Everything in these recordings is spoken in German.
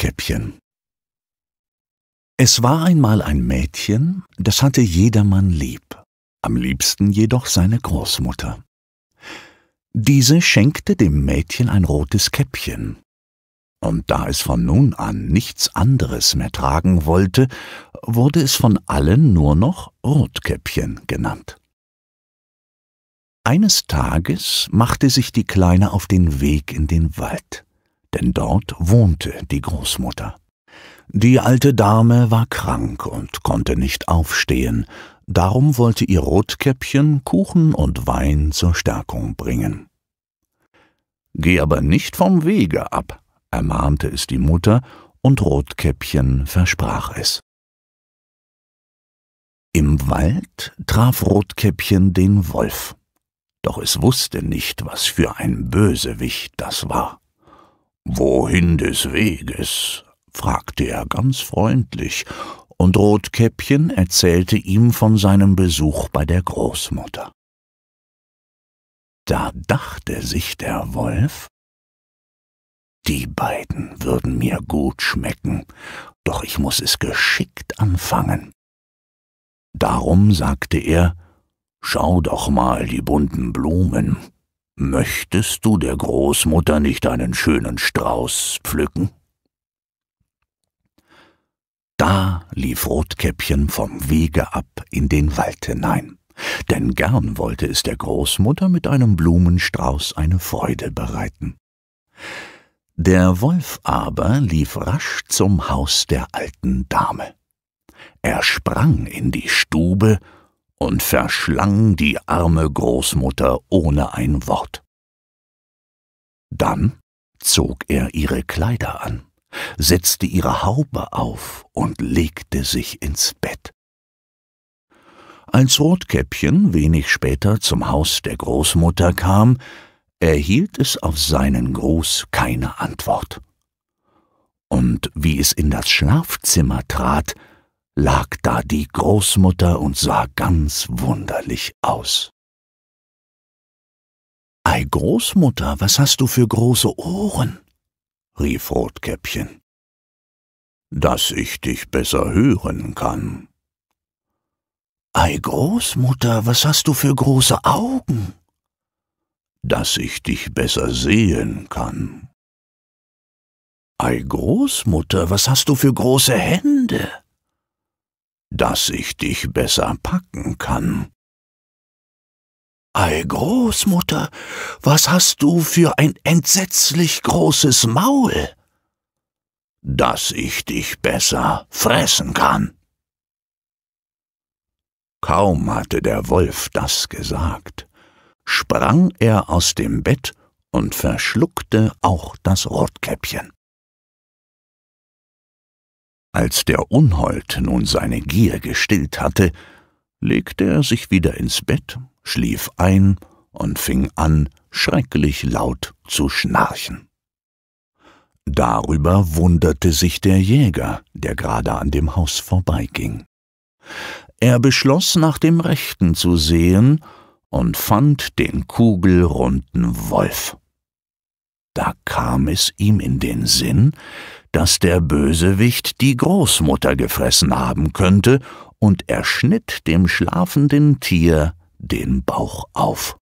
Rotkäppchen Es war einmal ein Mädchen, das hatte jedermann lieb, am liebsten jedoch seine Großmutter. Diese schenkte dem Mädchen ein rotes Käppchen, und da es von nun an nichts anderes mehr tragen wollte, wurde es von allen nur noch Rotkäppchen genannt. Eines Tages machte sich die Kleine auf den Weg in den Wald denn dort wohnte die Großmutter. Die alte Dame war krank und konnte nicht aufstehen, darum wollte ihr Rotkäppchen Kuchen und Wein zur Stärkung bringen. Geh aber nicht vom Wege ab, ermahnte es die Mutter, und Rotkäppchen versprach es. Im Wald traf Rotkäppchen den Wolf, doch es wußte nicht, was für ein Bösewicht das war. »Wohin des Weges?« fragte er ganz freundlich, und Rotkäppchen erzählte ihm von seinem Besuch bei der Großmutter. Da dachte sich der Wolf, die beiden würden mir gut schmecken, doch ich muß es geschickt anfangen. Darum sagte er, schau doch mal die bunten Blumen, Möchtest du der Großmutter nicht einen schönen Strauß pflücken? Da lief Rotkäppchen vom Wege ab in den Wald hinein, denn gern wollte es der Großmutter mit einem Blumenstrauß eine Freude bereiten. Der Wolf aber lief rasch zum Haus der alten Dame. Er sprang in die Stube und verschlang die arme Großmutter ohne ein Wort. Dann zog er ihre Kleider an, setzte ihre Haube auf und legte sich ins Bett. Als Rotkäppchen wenig später zum Haus der Großmutter kam, erhielt es auf seinen Gruß keine Antwort. Und wie es in das Schlafzimmer trat, lag da die Großmutter und sah ganz wunderlich aus. Ei Großmutter, was hast du für große Ohren? rief Rotkäppchen. Dass ich dich besser hören kann. Ei Großmutter, was hast du für große Augen? Dass ich dich besser sehen kann. Ei Großmutter, was hast du für große Hände? dass ich dich besser packen kann. Ei, Großmutter, was hast du für ein entsetzlich großes Maul? Dass ich dich besser fressen kann. Kaum hatte der Wolf das gesagt, sprang er aus dem Bett und verschluckte auch das Rotkäppchen. Als der Unhold nun seine Gier gestillt hatte, legte er sich wieder ins Bett, schlief ein und fing an, schrecklich laut zu schnarchen. Darüber wunderte sich der Jäger, der gerade an dem Haus vorbeiging. Er beschloss, nach dem Rechten zu sehen und fand den kugelrunden Wolf. Da kam es ihm in den Sinn, dass der Bösewicht die Großmutter gefressen haben könnte, und er schnitt dem schlafenden Tier den Bauch auf.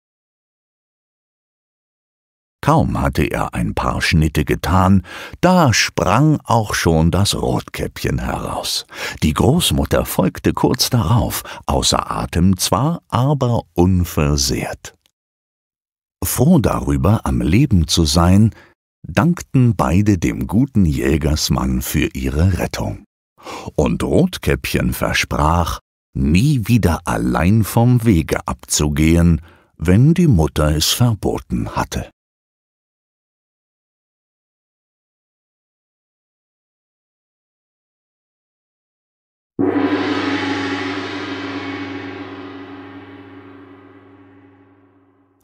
Kaum hatte er ein paar Schnitte getan, da sprang auch schon das Rotkäppchen heraus. Die Großmutter folgte kurz darauf, außer Atem zwar, aber unversehrt. Froh darüber, am Leben zu sein, dankten beide dem guten Jägersmann für ihre Rettung. Und Rotkäppchen versprach, nie wieder allein vom Wege abzugehen, wenn die Mutter es verboten hatte.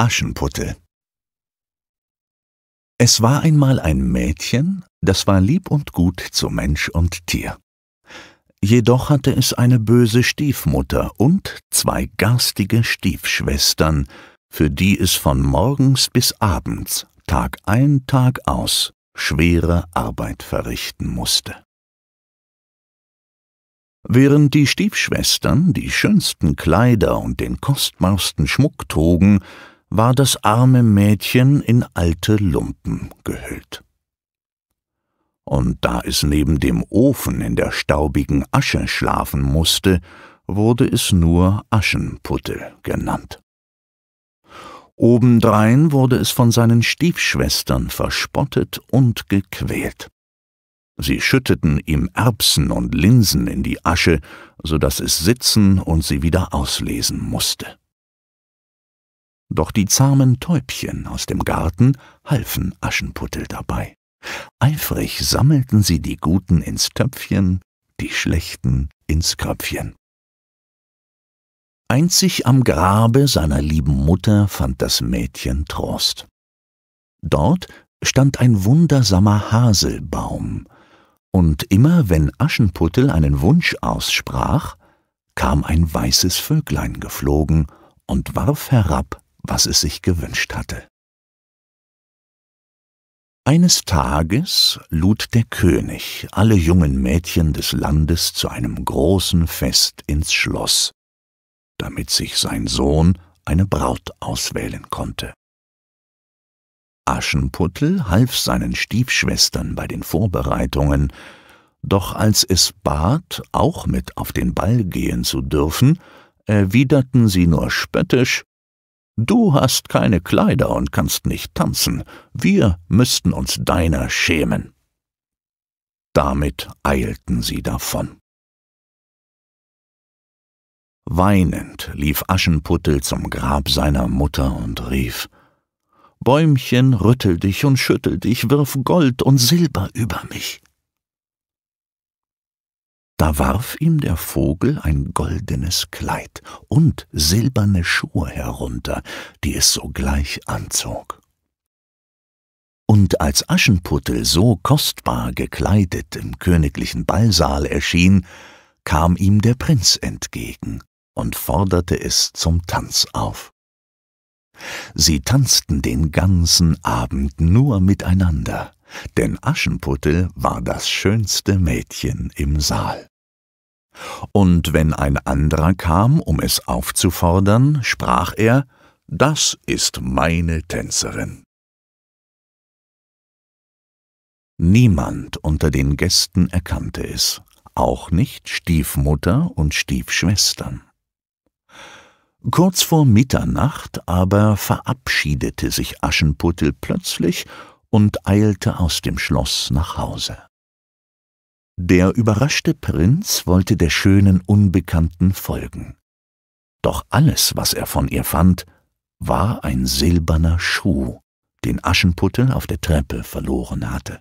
Aschenputtel es war einmal ein Mädchen, das war lieb und gut zu Mensch und Tier. Jedoch hatte es eine böse Stiefmutter und zwei garstige Stiefschwestern, für die es von morgens bis abends, Tag ein, Tag aus, schwere Arbeit verrichten musste. Während die Stiefschwestern die schönsten Kleider und den kostbarsten Schmuck trugen, war das arme Mädchen in alte Lumpen gehüllt. Und da es neben dem Ofen in der staubigen Asche schlafen mußte, wurde es nur Aschenputtel genannt. Obendrein wurde es von seinen Stiefschwestern verspottet und gequält. Sie schütteten ihm Erbsen und Linsen in die Asche, so daß es sitzen und sie wieder auslesen mußte. Doch die zahmen Täubchen aus dem Garten halfen Aschenputtel dabei. Eifrig sammelten sie die Guten ins Töpfchen, die Schlechten ins Kröpfchen. Einzig am Grabe seiner lieben Mutter fand das Mädchen Trost. Dort stand ein wundersamer Haselbaum, und immer wenn Aschenputtel einen Wunsch aussprach, kam ein weißes Vöglein geflogen und warf herab was es sich gewünscht hatte. Eines Tages lud der König alle jungen Mädchen des Landes zu einem großen Fest ins Schloss, damit sich sein Sohn eine Braut auswählen konnte. Aschenputtel half seinen Stiefschwestern bei den Vorbereitungen, doch als es bat, auch mit auf den Ball gehen zu dürfen, erwiderten sie nur spöttisch Du hast keine Kleider und kannst nicht tanzen, wir müssten uns deiner schämen. Damit eilten sie davon. Weinend lief Aschenputtel zum Grab seiner Mutter und rief Bäumchen, rüttel dich und schüttel dich, wirf Gold und Silber über mich. Da warf ihm der Vogel ein goldenes Kleid und silberne Schuhe herunter, die es sogleich anzog. Und als Aschenputtel so kostbar gekleidet im königlichen Ballsaal erschien, kam ihm der Prinz entgegen und forderte es zum Tanz auf. Sie tanzten den ganzen Abend nur miteinander, denn Aschenputtel war das schönste Mädchen im Saal. Und wenn ein anderer kam, um es aufzufordern, sprach er Das ist meine Tänzerin. Niemand unter den Gästen erkannte es, auch nicht Stiefmutter und Stiefschwestern. Kurz vor Mitternacht aber verabschiedete sich Aschenputtel plötzlich und eilte aus dem Schloss nach Hause. Der überraschte Prinz wollte der schönen Unbekannten folgen. Doch alles, was er von ihr fand, war ein silberner Schuh, den Aschenputtel auf der Treppe verloren hatte.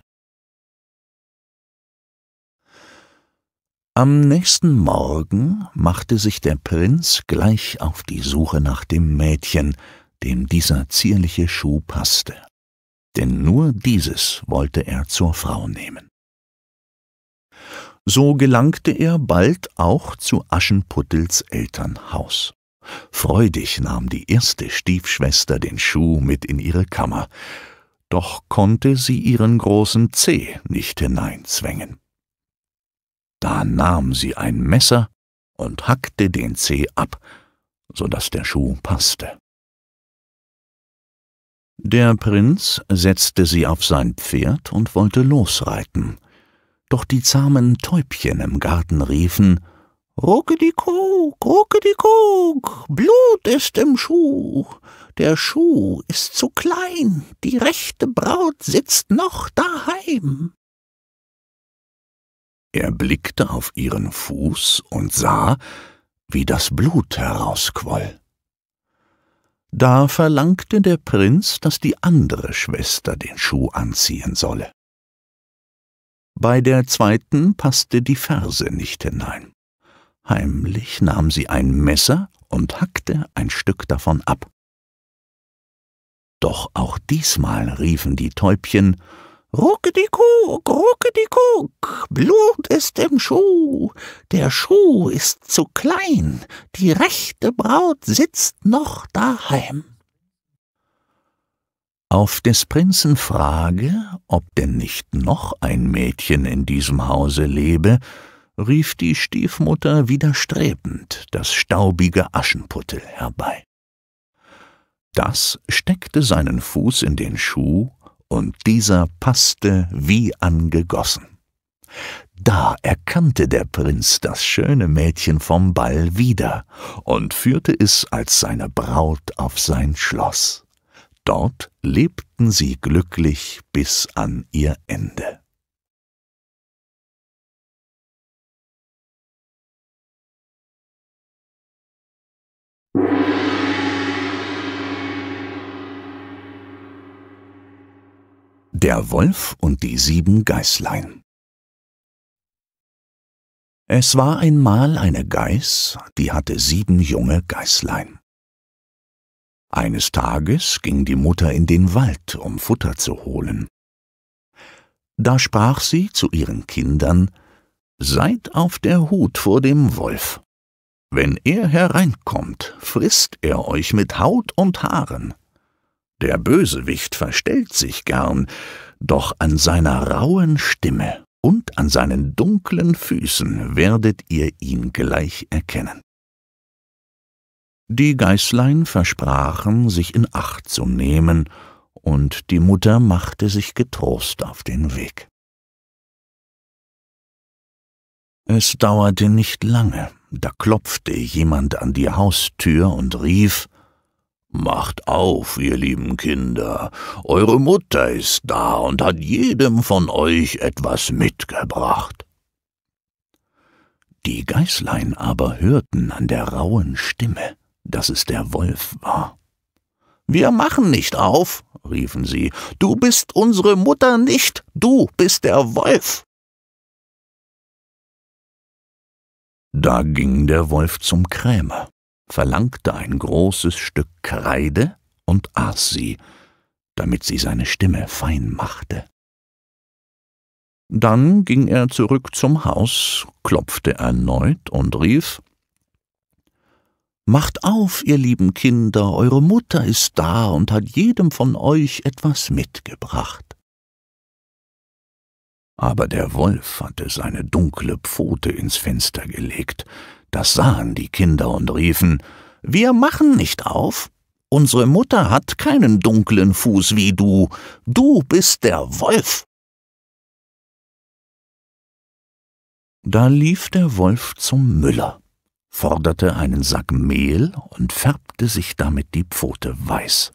Am nächsten Morgen machte sich der Prinz gleich auf die Suche nach dem Mädchen, dem dieser zierliche Schuh passte denn nur dieses wollte er zur Frau nehmen. So gelangte er bald auch zu Aschenputtels Elternhaus. Freudig nahm die erste Stiefschwester den Schuh mit in ihre Kammer, doch konnte sie ihren großen Zeh nicht hineinzwängen. Da nahm sie ein Messer und hackte den Zeh ab, so daß der Schuh passte. Der Prinz setzte sie auf sein Pferd und wollte losreiten. Doch die zahmen Täubchen im Garten riefen, Ruckedickuk, ruckedickuk, Blut ist im Schuh, der Schuh ist zu klein, die rechte Braut sitzt noch daheim. Er blickte auf ihren Fuß und sah, wie das Blut herausquoll. Da verlangte der Prinz, dass die andere Schwester den Schuh anziehen solle. Bei der zweiten passte die Ferse nicht hinein. Heimlich nahm sie ein Messer und hackte ein Stück davon ab. Doch auch diesmal riefen die Täubchen Ruckedickuk, ruckedickuk, Blut ist im Schuh, der Schuh ist zu klein, die rechte Braut sitzt noch daheim. Auf des Prinzen Frage, ob denn nicht noch ein Mädchen in diesem Hause lebe, rief die Stiefmutter widerstrebend das staubige Aschenputtel herbei. Das steckte seinen Fuß in den Schuh und dieser passte wie angegossen. Da erkannte der Prinz das schöne Mädchen vom Ball wieder und führte es als seine Braut auf sein Schloss. Dort lebten sie glücklich bis an ihr Ende. Der Wolf und die sieben Geißlein Es war einmal eine Geiß, die hatte sieben junge Geißlein. Eines Tages ging die Mutter in den Wald, um Futter zu holen. Da sprach sie zu ihren Kindern, Seid auf der Hut vor dem Wolf. Wenn er hereinkommt, frisst er euch mit Haut und Haaren. Der Bösewicht verstellt sich gern, doch an seiner rauen Stimme und an seinen dunklen Füßen werdet ihr ihn gleich erkennen. Die Geißlein versprachen, sich in Acht zu nehmen, und die Mutter machte sich getrost auf den Weg. Es dauerte nicht lange, da klopfte jemand an die Haustür und rief Macht auf, ihr lieben Kinder, eure Mutter ist da und hat jedem von euch etwas mitgebracht. Die Geißlein aber hörten an der rauen Stimme, dass es der Wolf war. Wir machen nicht auf, riefen sie, du bist unsere Mutter nicht, du bist der Wolf. Da ging der Wolf zum Krämer verlangte ein großes Stück Kreide und aß sie, damit sie seine Stimme fein machte. Dann ging er zurück zum Haus, klopfte erneut und rief Macht auf, ihr lieben Kinder, eure Mutter ist da und hat jedem von euch etwas mitgebracht. Aber der Wolf hatte seine dunkle Pfote ins Fenster gelegt, das sahen die Kinder und riefen Wir machen nicht auf. Unsere Mutter hat keinen dunklen Fuß wie du. Du bist der Wolf. Da lief der Wolf zum Müller, forderte einen Sack Mehl und färbte sich damit die Pfote weiß.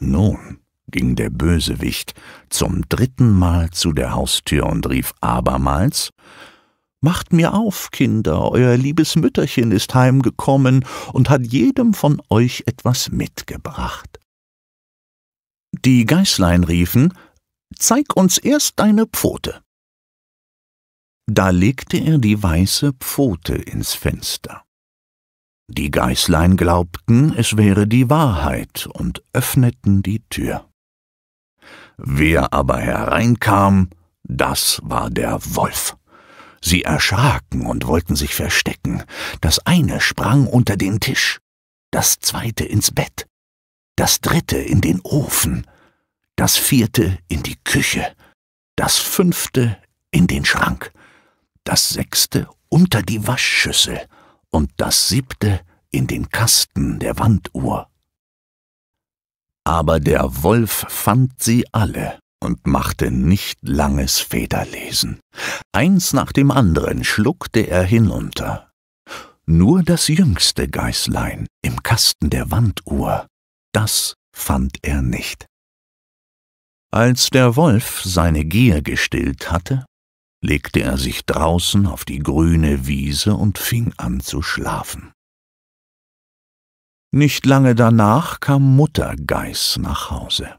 Nun ging der Bösewicht zum dritten Mal zu der Haustür und rief abermals Macht mir auf, Kinder, euer liebes Mütterchen ist heimgekommen und hat jedem von euch etwas mitgebracht. Die Geißlein riefen, Zeig uns erst deine Pfote. Da legte er die weiße Pfote ins Fenster. Die Geißlein glaubten, es wäre die Wahrheit und öffneten die Tür. Wer aber hereinkam, das war der Wolf. Sie erschraken und wollten sich verstecken. Das eine sprang unter den Tisch, das zweite ins Bett, das dritte in den Ofen, das vierte in die Küche, das fünfte in den Schrank, das sechste unter die Waschschüssel und das siebte in den Kasten der Wanduhr. Aber der Wolf fand sie alle und machte nicht langes Federlesen. Eins nach dem anderen schluckte er hinunter. Nur das jüngste Geißlein im Kasten der Wanduhr, das fand er nicht. Als der Wolf seine Gier gestillt hatte, legte er sich draußen auf die grüne Wiese und fing an zu schlafen. Nicht lange danach kam Mutter Geiß nach Hause.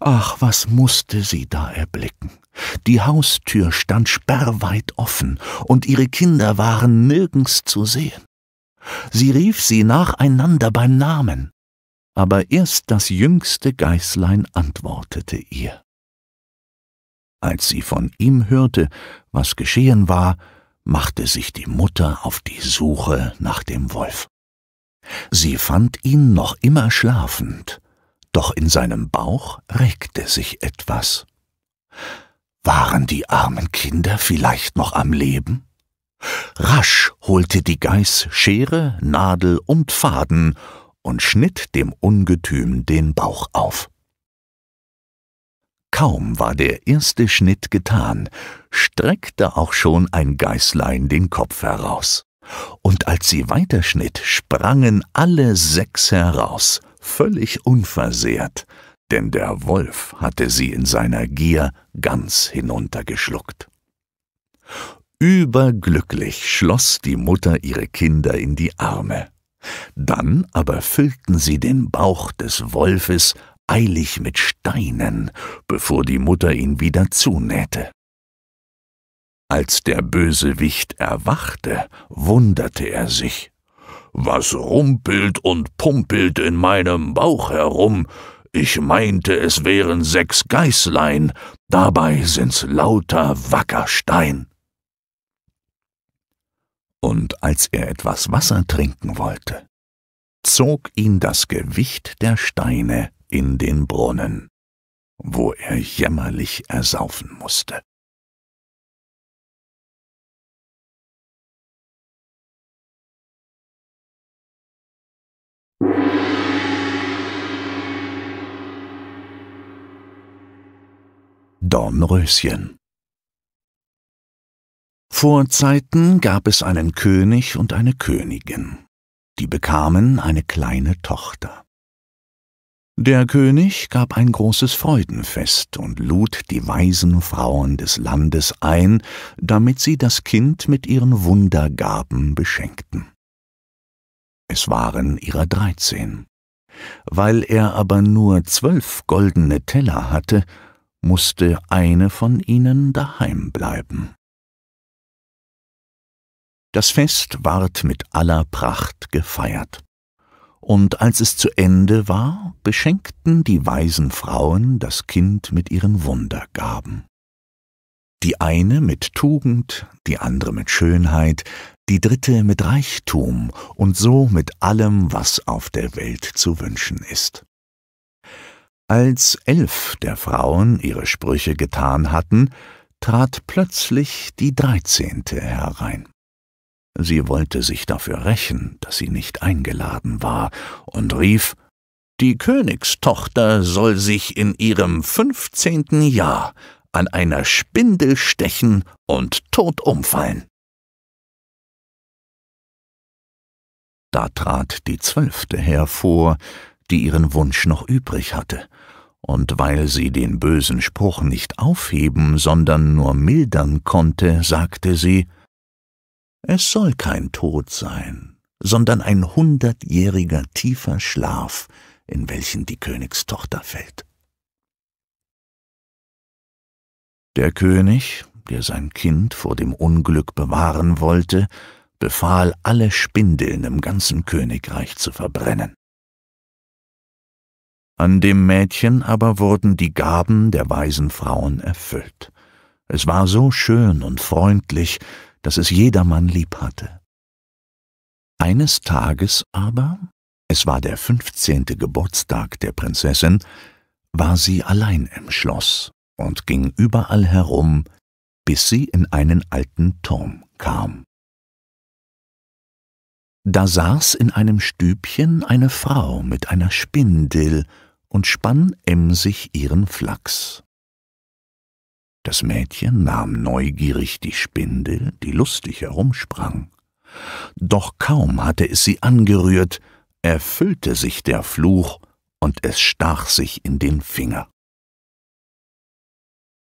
Ach, was mußte sie da erblicken? Die Haustür stand sperrweit offen, und ihre Kinder waren nirgends zu sehen. Sie rief sie nacheinander beim Namen, aber erst das jüngste Geißlein antwortete ihr. Als sie von ihm hörte, was geschehen war, machte sich die Mutter auf die Suche nach dem Wolf. Sie fand ihn noch immer schlafend, doch in seinem Bauch regte sich etwas. Waren die armen Kinder vielleicht noch am Leben? Rasch holte die Geiß Schere, Nadel und Faden und schnitt dem Ungetüm den Bauch auf. Kaum war der erste Schnitt getan, streckte auch schon ein Geißlein den Kopf heraus. Und als sie weiterschnitt, sprangen alle sechs heraus – völlig unversehrt, denn der Wolf hatte sie in seiner Gier ganz hinuntergeschluckt. Überglücklich schloss die Mutter ihre Kinder in die Arme. Dann aber füllten sie den Bauch des Wolfes eilig mit Steinen, bevor die Mutter ihn wieder zunähte. Als der Bösewicht erwachte, wunderte er sich, was rumpelt und pumpelt in meinem Bauch herum? Ich meinte, es wären sechs Geißlein, dabei sind's lauter Wackerstein. Und als er etwas Wasser trinken wollte, zog ihn das Gewicht der Steine in den Brunnen, wo er jämmerlich ersaufen mußte. Dornröschen. Vor Zeiten gab es einen König und eine Königin. Die bekamen eine kleine Tochter. Der König gab ein großes Freudenfest und lud die weisen Frauen des Landes ein, damit sie das Kind mit ihren Wundergaben beschenkten. Es waren ihrer dreizehn. Weil er aber nur zwölf goldene Teller hatte, musste eine von ihnen daheim bleiben. Das Fest ward mit aller Pracht gefeiert. Und als es zu Ende war, beschenkten die weisen Frauen das Kind mit ihren Wundergaben. Die eine mit Tugend, die andere mit Schönheit, die dritte mit Reichtum und so mit allem, was auf der Welt zu wünschen ist. Als elf der Frauen ihre Sprüche getan hatten, trat plötzlich die dreizehnte herein. Sie wollte sich dafür rächen, daß sie nicht eingeladen war, und rief Die Königstochter soll sich in ihrem fünfzehnten Jahr an einer Spindel stechen und tot umfallen. Da trat die zwölfte hervor, die ihren Wunsch noch übrig hatte. Und weil sie den bösen Spruch nicht aufheben, sondern nur mildern konnte, sagte sie, es soll kein Tod sein, sondern ein hundertjähriger tiefer Schlaf, in welchen die Königstochter fällt. Der König, der sein Kind vor dem Unglück bewahren wollte, befahl, alle Spindeln im ganzen Königreich zu verbrennen. An dem Mädchen aber wurden die Gaben der weisen Frauen erfüllt. Es war so schön und freundlich, dass es jedermann lieb hatte. Eines Tages aber, es war der fünfzehnte Geburtstag der Prinzessin, war sie allein im Schloss und ging überall herum, bis sie in einen alten Turm kam. Da saß in einem Stübchen eine Frau mit einer Spindel und spann emsig ihren Flachs. Das Mädchen nahm neugierig die Spindel, die lustig herumsprang. Doch kaum hatte es sie angerührt, erfüllte sich der Fluch und es stach sich in den Finger.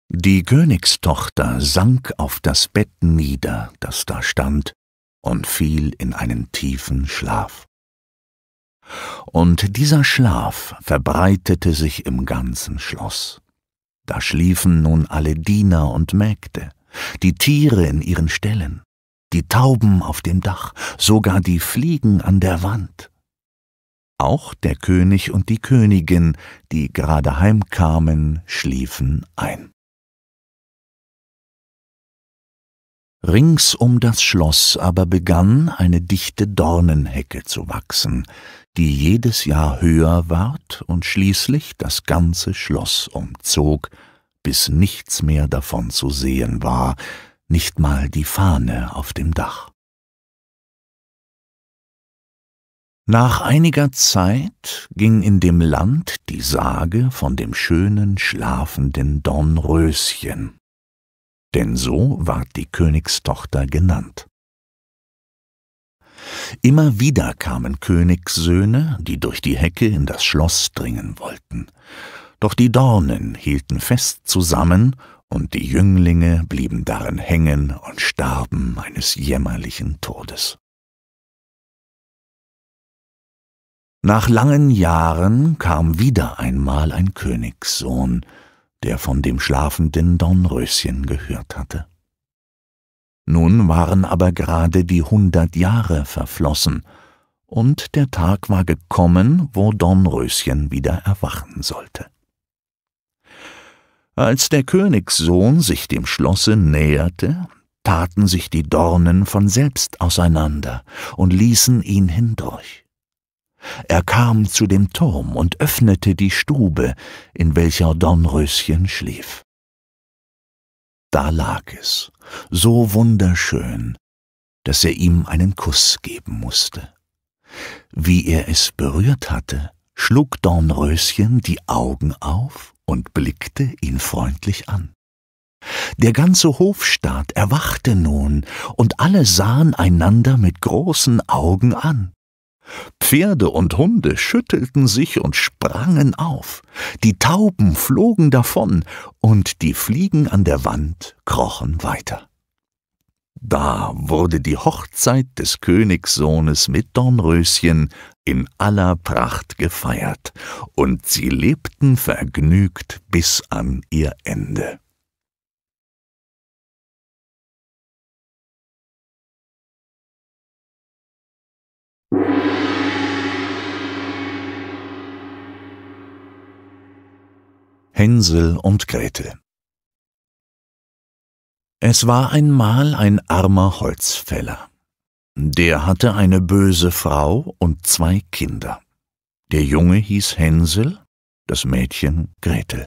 Die Königstochter sank auf das Bett nieder, das da stand, und fiel in einen tiefen Schlaf. Und dieser Schlaf verbreitete sich im ganzen Schloss. Da schliefen nun alle Diener und Mägde, die Tiere in ihren Ställen, die Tauben auf dem Dach, sogar die Fliegen an der Wand. Auch der König und die Königin, die gerade heimkamen, schliefen ein. Rings um das Schloss aber begann eine dichte Dornenhecke zu wachsen, die jedes Jahr höher ward und schließlich das ganze Schloss umzog, bis nichts mehr davon zu sehen war, nicht mal die Fahne auf dem Dach. Nach einiger Zeit ging in dem Land die Sage von dem schönen schlafenden Dornröschen denn so ward die Königstochter genannt. Immer wieder kamen Königssöhne, die durch die Hecke in das Schloss dringen wollten. Doch die Dornen hielten fest zusammen, und die Jünglinge blieben darin hängen und starben eines jämmerlichen Todes. Nach langen Jahren kam wieder einmal ein Königssohn, der von dem schlafenden Dornröschen gehört hatte. Nun waren aber gerade die hundert Jahre verflossen, und der Tag war gekommen, wo Dornröschen wieder erwachen sollte. Als der Königssohn sich dem Schlosse näherte, taten sich die Dornen von selbst auseinander und ließen ihn hindurch. Er kam zu dem Turm und öffnete die Stube, in welcher Dornröschen schlief. Da lag es, so wunderschön, dass er ihm einen Kuss geben mußte. Wie er es berührt hatte, schlug Dornröschen die Augen auf und blickte ihn freundlich an. Der ganze Hofstaat erwachte nun, und alle sahen einander mit großen Augen an. Pferde und Hunde schüttelten sich und sprangen auf, die Tauben flogen davon, und die Fliegen an der Wand krochen weiter. Da wurde die Hochzeit des Königssohnes mit Dornröschen in aller Pracht gefeiert, und sie lebten vergnügt bis an ihr Ende. Hänsel und Gretel Es war einmal ein armer Holzfäller. Der hatte eine böse Frau und zwei Kinder. Der Junge hieß Hänsel, das Mädchen Gretel.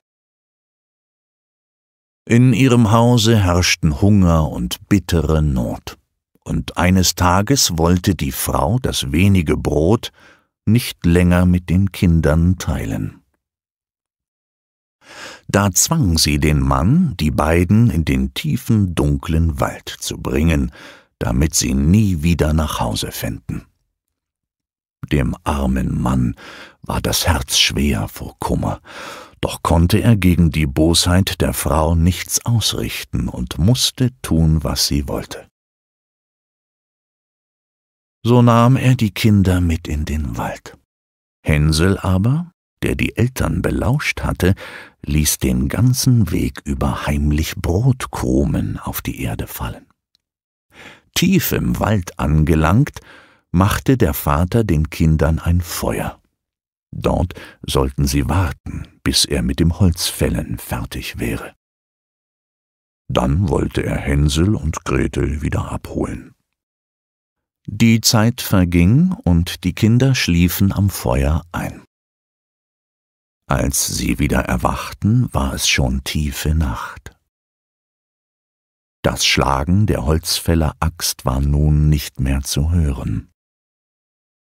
In ihrem Hause herrschten Hunger und bittere Not, und eines Tages wollte die Frau das wenige Brot nicht länger mit den Kindern teilen. Da zwang sie den Mann, die beiden in den tiefen, dunklen Wald zu bringen, damit sie nie wieder nach Hause fänden. Dem armen Mann war das Herz schwer vor Kummer, doch konnte er gegen die Bosheit der Frau nichts ausrichten und mußte tun, was sie wollte. So nahm er die Kinder mit in den Wald. Hänsel aber der die Eltern belauscht hatte, ließ den ganzen Weg über heimlich Brotkrumen auf die Erde fallen. Tief im Wald angelangt, machte der Vater den Kindern ein Feuer. Dort sollten sie warten, bis er mit dem Holzfällen fertig wäre. Dann wollte er Hänsel und Gretel wieder abholen. Die Zeit verging und die Kinder schliefen am Feuer ein. Als sie wieder erwachten, war es schon tiefe Nacht. Das Schlagen der Holzfäller-Axt war nun nicht mehr zu hören.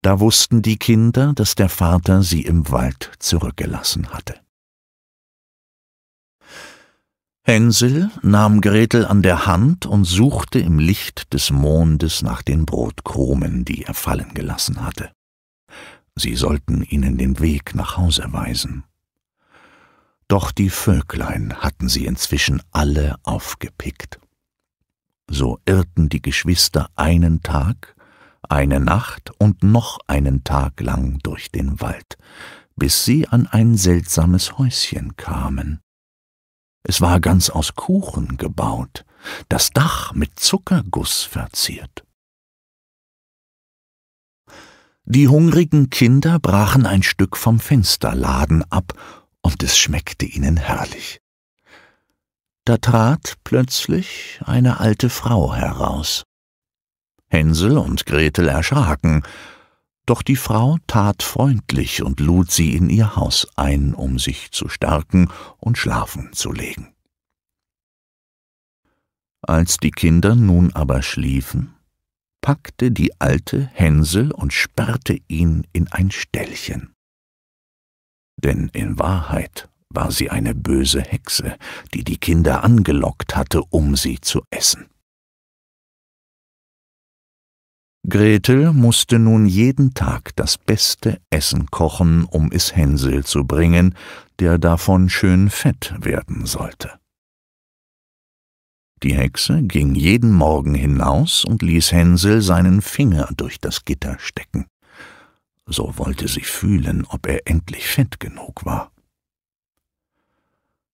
Da wussten die Kinder, dass der Vater sie im Wald zurückgelassen hatte. Hänsel nahm Gretel an der Hand und suchte im Licht des Mondes nach den Brotkrumen, die er fallen gelassen hatte sie sollten ihnen den Weg nach Hause weisen. Doch die Vöglein hatten sie inzwischen alle aufgepickt. So irrten die Geschwister einen Tag, eine Nacht und noch einen Tag lang durch den Wald, bis sie an ein seltsames Häuschen kamen. Es war ganz aus Kuchen gebaut, das Dach mit Zuckerguss verziert. Die hungrigen Kinder brachen ein Stück vom Fensterladen ab, und es schmeckte ihnen herrlich. Da trat plötzlich eine alte Frau heraus. Hänsel und Gretel erschraken, doch die Frau tat freundlich und lud sie in ihr Haus ein, um sich zu stärken und schlafen zu legen. Als die Kinder nun aber schliefen, packte die Alte Hänsel und sperrte ihn in ein Ställchen. Denn in Wahrheit war sie eine böse Hexe, die die Kinder angelockt hatte, um sie zu essen. Gretel mußte nun jeden Tag das beste Essen kochen, um es Hänsel zu bringen, der davon schön fett werden sollte. Die Hexe ging jeden Morgen hinaus und ließ Hänsel seinen Finger durch das Gitter stecken. So wollte sie fühlen, ob er endlich fett genug war.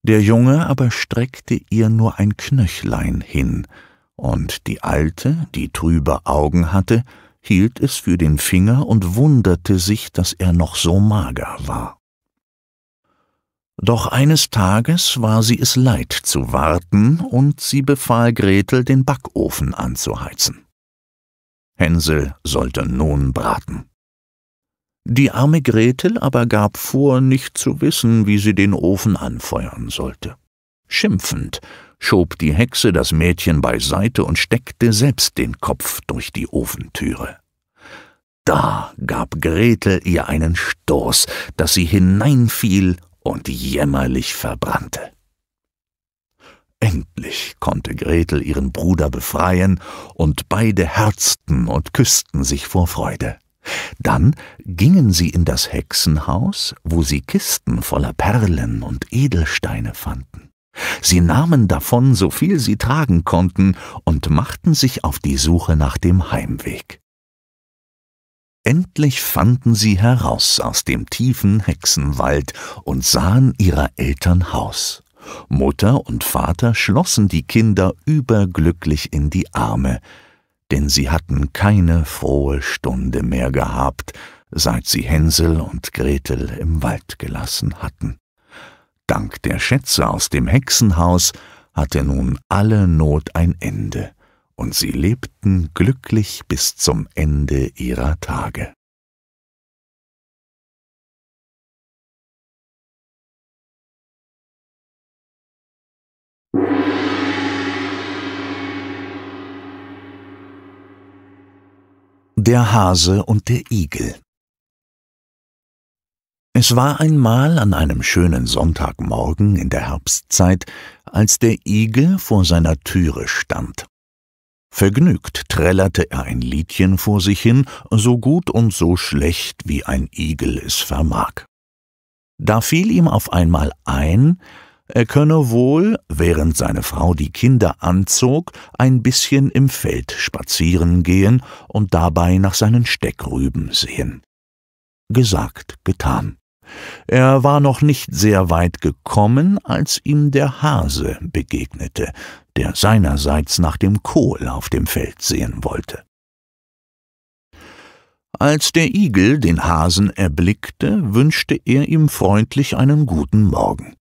Der Junge aber streckte ihr nur ein Knöchlein hin, und die Alte, die trübe Augen hatte, hielt es für den Finger und wunderte sich, dass er noch so mager war. Doch eines Tages war sie es leid zu warten, und sie befahl Gretel, den Backofen anzuheizen. Hänsel sollte nun braten. Die arme Gretel aber gab vor, nicht zu wissen, wie sie den Ofen anfeuern sollte. Schimpfend schob die Hexe das Mädchen beiseite und steckte selbst den Kopf durch die Ofentüre. Da gab Gretel ihr einen Stoß, daß sie hineinfiel und jämmerlich verbrannte. Endlich konnte Gretel ihren Bruder befreien, und beide herzten und küssten sich vor Freude. Dann gingen sie in das Hexenhaus, wo sie Kisten voller Perlen und Edelsteine fanden. Sie nahmen davon so viel sie tragen konnten und machten sich auf die Suche nach dem Heimweg. Endlich fanden sie heraus aus dem tiefen Hexenwald und sahen ihrer Eltern Haus. Mutter und Vater schlossen die Kinder überglücklich in die Arme, denn sie hatten keine frohe Stunde mehr gehabt, seit sie Hänsel und Gretel im Wald gelassen hatten. Dank der Schätze aus dem Hexenhaus hatte nun alle Not ein Ende und sie lebten glücklich bis zum Ende ihrer Tage. Der Hase und der Igel Es war einmal an einem schönen Sonntagmorgen in der Herbstzeit, als der Igel vor seiner Türe stand Vergnügt trällerte er ein Liedchen vor sich hin, so gut und so schlecht, wie ein Igel es vermag. Da fiel ihm auf einmal ein, er könne wohl, während seine Frau die Kinder anzog, ein bisschen im Feld spazieren gehen und dabei nach seinen Steckrüben sehen. Gesagt, getan. Er war noch nicht sehr weit gekommen, als ihm der Hase begegnete, der seinerseits nach dem Kohl auf dem Feld sehen wollte. Als der Igel den Hasen erblickte, wünschte er ihm freundlich einen guten Morgen.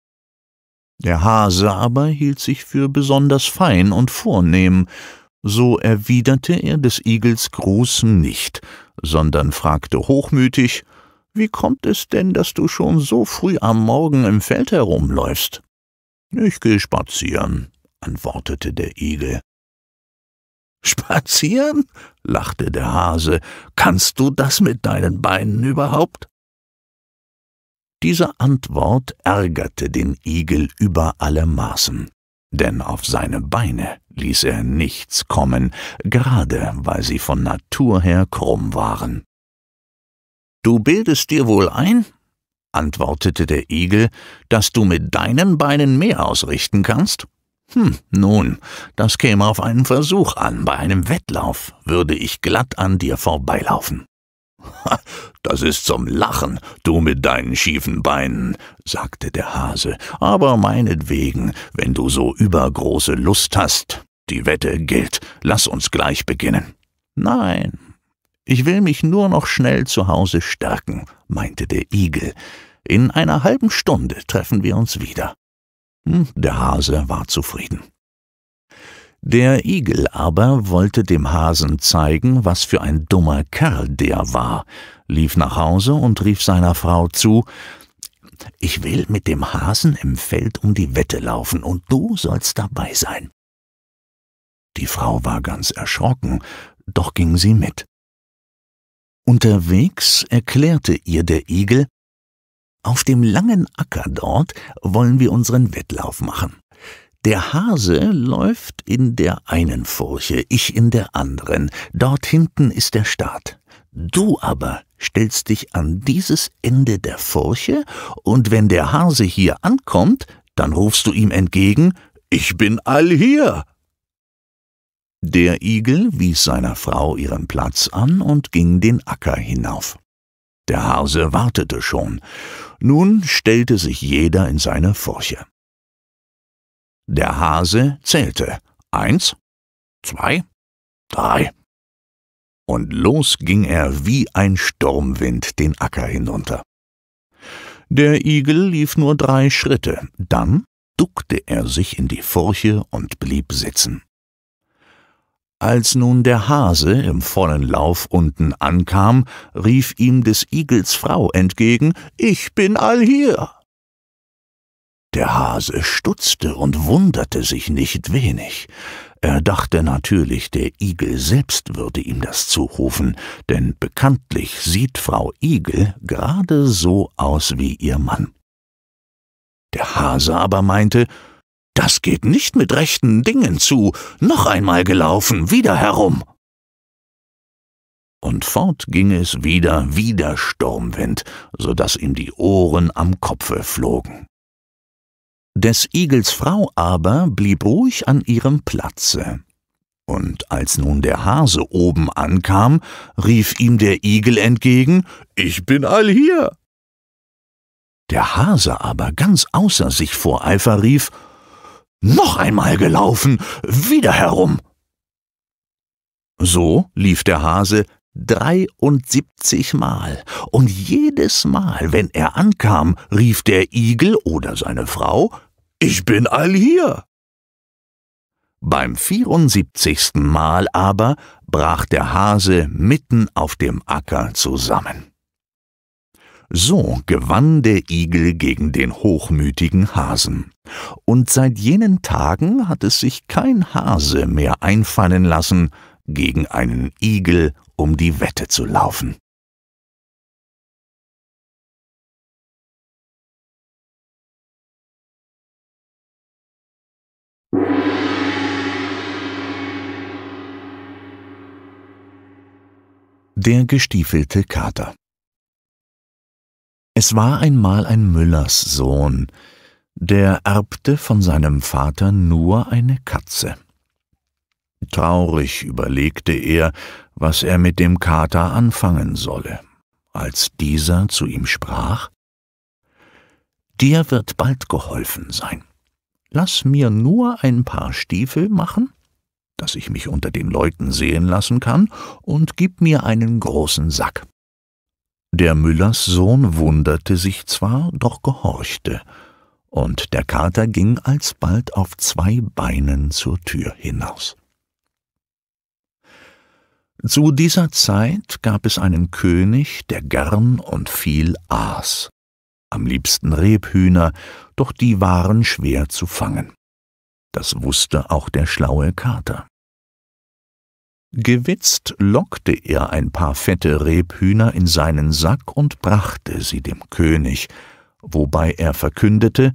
Der Hase aber hielt sich für besonders fein und vornehm, so erwiderte er des Igels Gruß nicht, sondern fragte hochmütig Wie kommt es denn, dass du schon so früh am Morgen im Feld herumläufst? Ich gehe spazieren, antwortete der Igel. Spazieren? lachte der Hase. Kannst du das mit deinen Beinen überhaupt? Diese Antwort ärgerte den Igel über alle Maßen, denn auf seine Beine ließ er nichts kommen, gerade weil sie von Natur her krumm waren. Du bildest dir wohl ein, antwortete der Igel, dass du mit deinen Beinen mehr ausrichten kannst? Hm, nun, das käme auf einen Versuch an. Bei einem Wettlauf würde ich glatt an dir vorbeilaufen. Das ist zum Lachen, du mit deinen schiefen Beinen, sagte der Hase, aber meinetwegen, wenn du so übergroße Lust hast. Die Wette gilt, lass uns gleich beginnen. Nein, ich will mich nur noch schnell zu Hause stärken, meinte der Igel. In einer halben Stunde treffen wir uns wieder. Hm, der Hase war zufrieden. Der Igel aber wollte dem Hasen zeigen, was für ein dummer Kerl der war, lief nach Hause und rief seiner Frau zu Ich will mit dem Hasen im Feld um die Wette laufen, und du sollst dabei sein. Die Frau war ganz erschrocken, doch ging sie mit. Unterwegs erklärte ihr der Igel, auf dem langen Acker dort wollen wir unseren Wettlauf machen. Der Hase läuft in der einen Furche, ich in der anderen. Dort hinten ist der Start. Du aber stellst dich an dieses Ende der Furche, und wenn der Hase hier ankommt, dann rufst du ihm entgegen, ich bin all hier. Der Igel wies seiner Frau ihren Platz an und ging den Acker hinauf. Der Hase wartete schon. Nun stellte sich jeder in seine Furche. Der Hase zählte. Eins, zwei, drei. Und los ging er wie ein Sturmwind den Acker hinunter. Der Igel lief nur drei Schritte, dann duckte er sich in die Furche und blieb sitzen. Als nun der Hase im vollen Lauf unten ankam, rief ihm des Igels Frau entgegen, »Ich bin all hier!« Der Hase stutzte und wunderte sich nicht wenig. Er dachte natürlich, der Igel selbst würde ihm das zurufen, denn bekanntlich sieht Frau Igel gerade so aus wie ihr Mann. Der Hase aber meinte, das geht nicht mit rechten Dingen zu. Noch einmal gelaufen, wieder herum. Und fort ging es wieder, wieder Sturmwind, so daß ihm die Ohren am Kopfe flogen. Des Igels Frau aber blieb ruhig an ihrem Platze. Und als nun der Hase oben ankam, rief ihm der Igel entgegen, Ich bin allhier! Der Hase aber ganz außer sich vor Eifer rief, noch einmal gelaufen, wieder herum. So lief der Hase dreiundsiebzig Mal, und jedes Mal, wenn er ankam, rief der Igel oder seine Frau Ich bin all hier. Beim vierundsiebzigsten Mal aber brach der Hase mitten auf dem Acker zusammen. So gewann der Igel gegen den hochmütigen Hasen. Und seit jenen Tagen hat es sich kein Hase mehr einfallen lassen, gegen einen Igel um die Wette zu laufen. Der gestiefelte Kater es war einmal ein Müllerssohn, der erbte von seinem Vater nur eine Katze. Traurig überlegte er, was er mit dem Kater anfangen solle, als dieser zu ihm sprach Dir wird bald geholfen sein. Lass mir nur ein paar Stiefel machen, dass ich mich unter den Leuten sehen lassen kann, und gib mir einen großen Sack. Der Müllers Sohn wunderte sich zwar, doch gehorchte, und der Kater ging alsbald auf zwei Beinen zur Tür hinaus. Zu dieser Zeit gab es einen König, der gern und viel aß, am liebsten Rebhühner, doch die waren schwer zu fangen. Das wußte auch der schlaue Kater. Gewitzt lockte er ein paar fette Rebhühner in seinen Sack und brachte sie dem König, wobei er verkündete,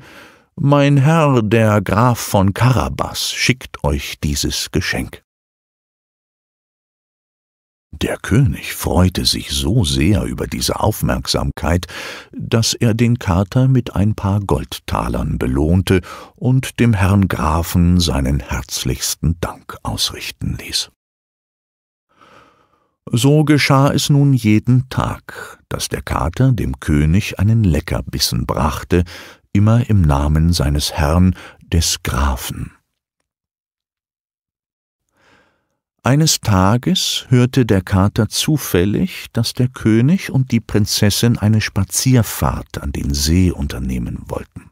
»Mein Herr, der Graf von Karabas, schickt euch dieses Geschenk.« der König freute sich so sehr über diese Aufmerksamkeit, dass er den Kater mit ein paar Goldtalern belohnte und dem Herrn Grafen seinen herzlichsten Dank ausrichten ließ. So geschah es nun jeden Tag, daß der Kater dem König einen Leckerbissen brachte, immer im Namen seines Herrn, des Grafen. Eines Tages hörte der Kater zufällig, daß der König und die Prinzessin eine Spazierfahrt an den See unternehmen wollten.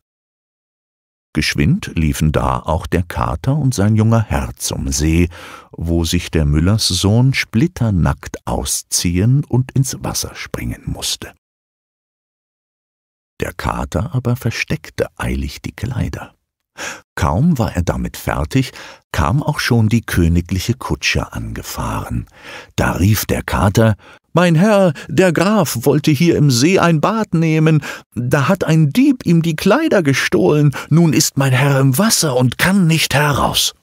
Geschwind liefen da auch der Kater und sein junger Herr zum See, wo sich der Müllerssohn splitternackt ausziehen und ins Wasser springen mußte. Der Kater aber versteckte eilig die Kleider. Kaum war er damit fertig, kam auch schon die königliche Kutsche angefahren. Da rief der Kater mein Herr, der Graf wollte hier im See ein Bad nehmen, da hat ein Dieb ihm die Kleider gestohlen, nun ist mein Herr im Wasser und kann nicht heraus.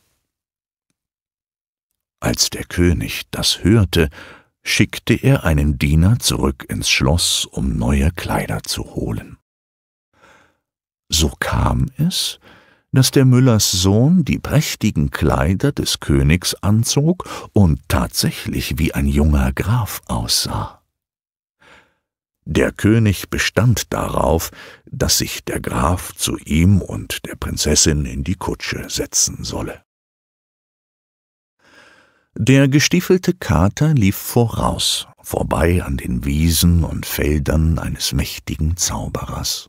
Als der König das hörte, schickte er einen Diener zurück ins Schloss, um neue Kleider zu holen. So kam es, dass der Müllers Sohn die prächtigen Kleider des Königs anzog und tatsächlich wie ein junger Graf aussah. Der König bestand darauf, dass sich der Graf zu ihm und der Prinzessin in die Kutsche setzen solle. Der gestiefelte Kater lief voraus, vorbei an den Wiesen und Feldern eines mächtigen Zauberers.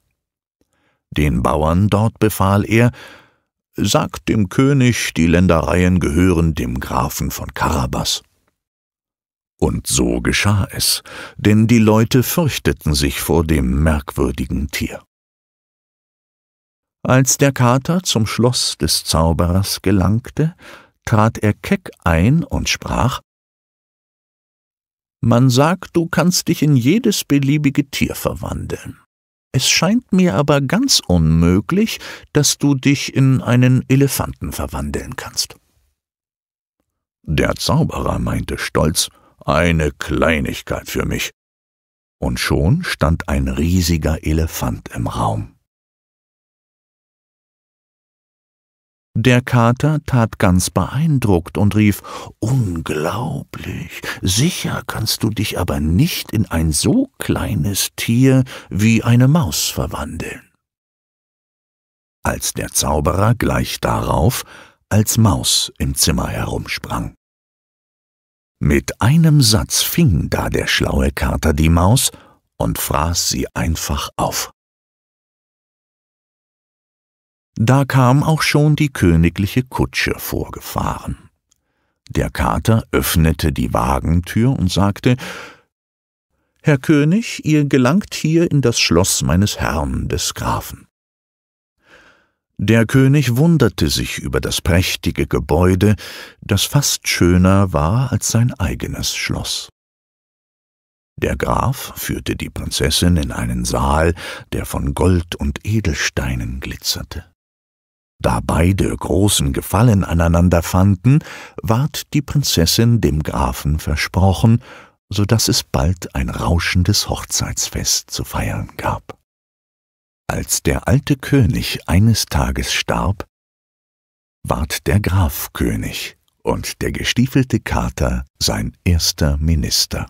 Den Bauern dort befahl er, sagt dem König, die Ländereien gehören dem Grafen von Karabas. Und so geschah es, denn die Leute fürchteten sich vor dem merkwürdigen Tier. Als der Kater zum Schloss des Zauberers gelangte, trat er keck ein und sprach Man sagt, du kannst dich in jedes beliebige Tier verwandeln. Es scheint mir aber ganz unmöglich, dass du dich in einen Elefanten verwandeln kannst. Der Zauberer meinte stolz, eine Kleinigkeit für mich. Und schon stand ein riesiger Elefant im Raum. Der Kater tat ganz beeindruckt und rief Unglaublich. Sicher kannst du dich aber nicht in ein so kleines Tier wie eine Maus verwandeln. Als der Zauberer gleich darauf als Maus im Zimmer herumsprang. Mit einem Satz fing da der schlaue Kater die Maus und fraß sie einfach auf. Da kam auch schon die königliche Kutsche vorgefahren. Der Kater öffnete die Wagentür und sagte Herr König, ihr gelangt hier in das Schloss meines Herrn des Grafen. Der König wunderte sich über das prächtige Gebäude, das fast schöner war als sein eigenes Schloss. Der Graf führte die Prinzessin in einen Saal, der von Gold und Edelsteinen glitzerte. Da beide großen Gefallen aneinander fanden, ward die Prinzessin dem Grafen versprochen, so daß es bald ein rauschendes Hochzeitsfest zu feiern gab. Als der alte König eines Tages starb, ward der Graf König und der gestiefelte Kater sein erster Minister.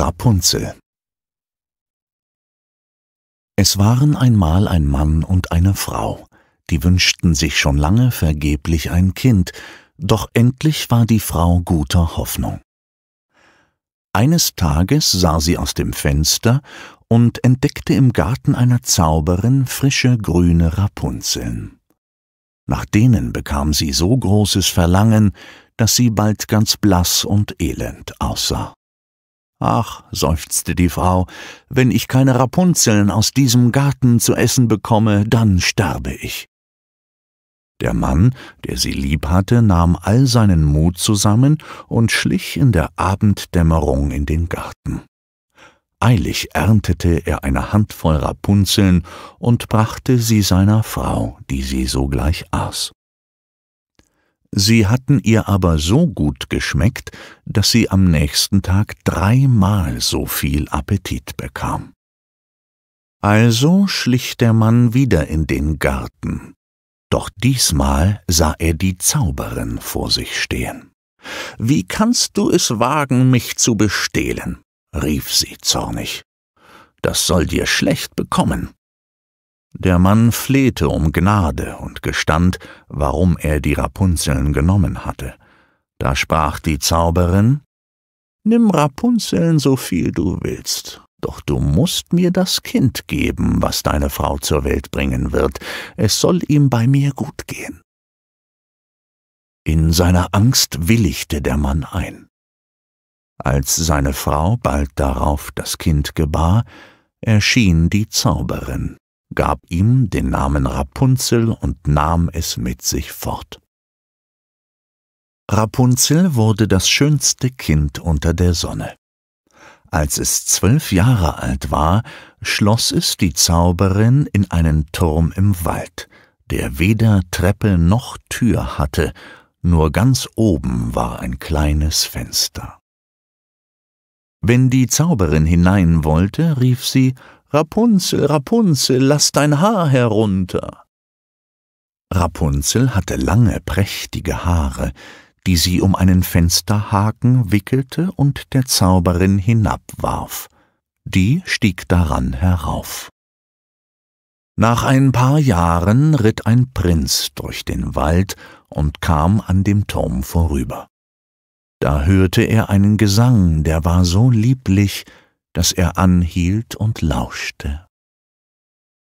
Rapunzel Es waren einmal ein Mann und eine Frau, die wünschten sich schon lange vergeblich ein Kind, doch endlich war die Frau guter Hoffnung. Eines Tages sah sie aus dem Fenster und entdeckte im Garten einer Zauberin frische grüne Rapunzeln. Nach denen bekam sie so großes Verlangen, dass sie bald ganz blass und elend aussah. Ach, seufzte die Frau, wenn ich keine Rapunzeln aus diesem Garten zu essen bekomme, dann sterbe ich. Der Mann, der sie lieb hatte, nahm all seinen Mut zusammen und schlich in der Abenddämmerung in den Garten. Eilig erntete er eine Handvoll Rapunzeln und brachte sie seiner Frau, die sie sogleich aß. Sie hatten ihr aber so gut geschmeckt, dass sie am nächsten Tag dreimal so viel Appetit bekam. Also schlich der Mann wieder in den Garten, doch diesmal sah er die Zauberin vor sich stehen. Wie kannst du es wagen, mich zu bestehlen? rief sie zornig. Das soll dir schlecht bekommen. Der Mann flehte um Gnade und gestand, warum er die Rapunzeln genommen hatte. Da sprach die Zauberin Nimm Rapunzeln so viel du willst, doch du mußt mir das Kind geben, was deine Frau zur Welt bringen wird, es soll ihm bei mir gut gehen. In seiner Angst willigte der Mann ein. Als seine Frau bald darauf das Kind gebar, erschien die Zauberin gab ihm den Namen Rapunzel und nahm es mit sich fort. Rapunzel wurde das schönste Kind unter der Sonne. Als es zwölf Jahre alt war, schloss es die Zauberin in einen Turm im Wald, der weder Treppe noch Tür hatte, nur ganz oben war ein kleines Fenster. Wenn die Zauberin hinein wollte, rief sie Rapunzel, Rapunzel, lass dein Haar herunter. Rapunzel hatte lange, prächtige Haare, die sie um einen Fensterhaken wickelte und der Zauberin hinabwarf. Die stieg daran herauf. Nach ein paar Jahren ritt ein Prinz durch den Wald und kam an dem Turm vorüber. Da hörte er einen Gesang, der war so lieblich, dass er anhielt und lauschte.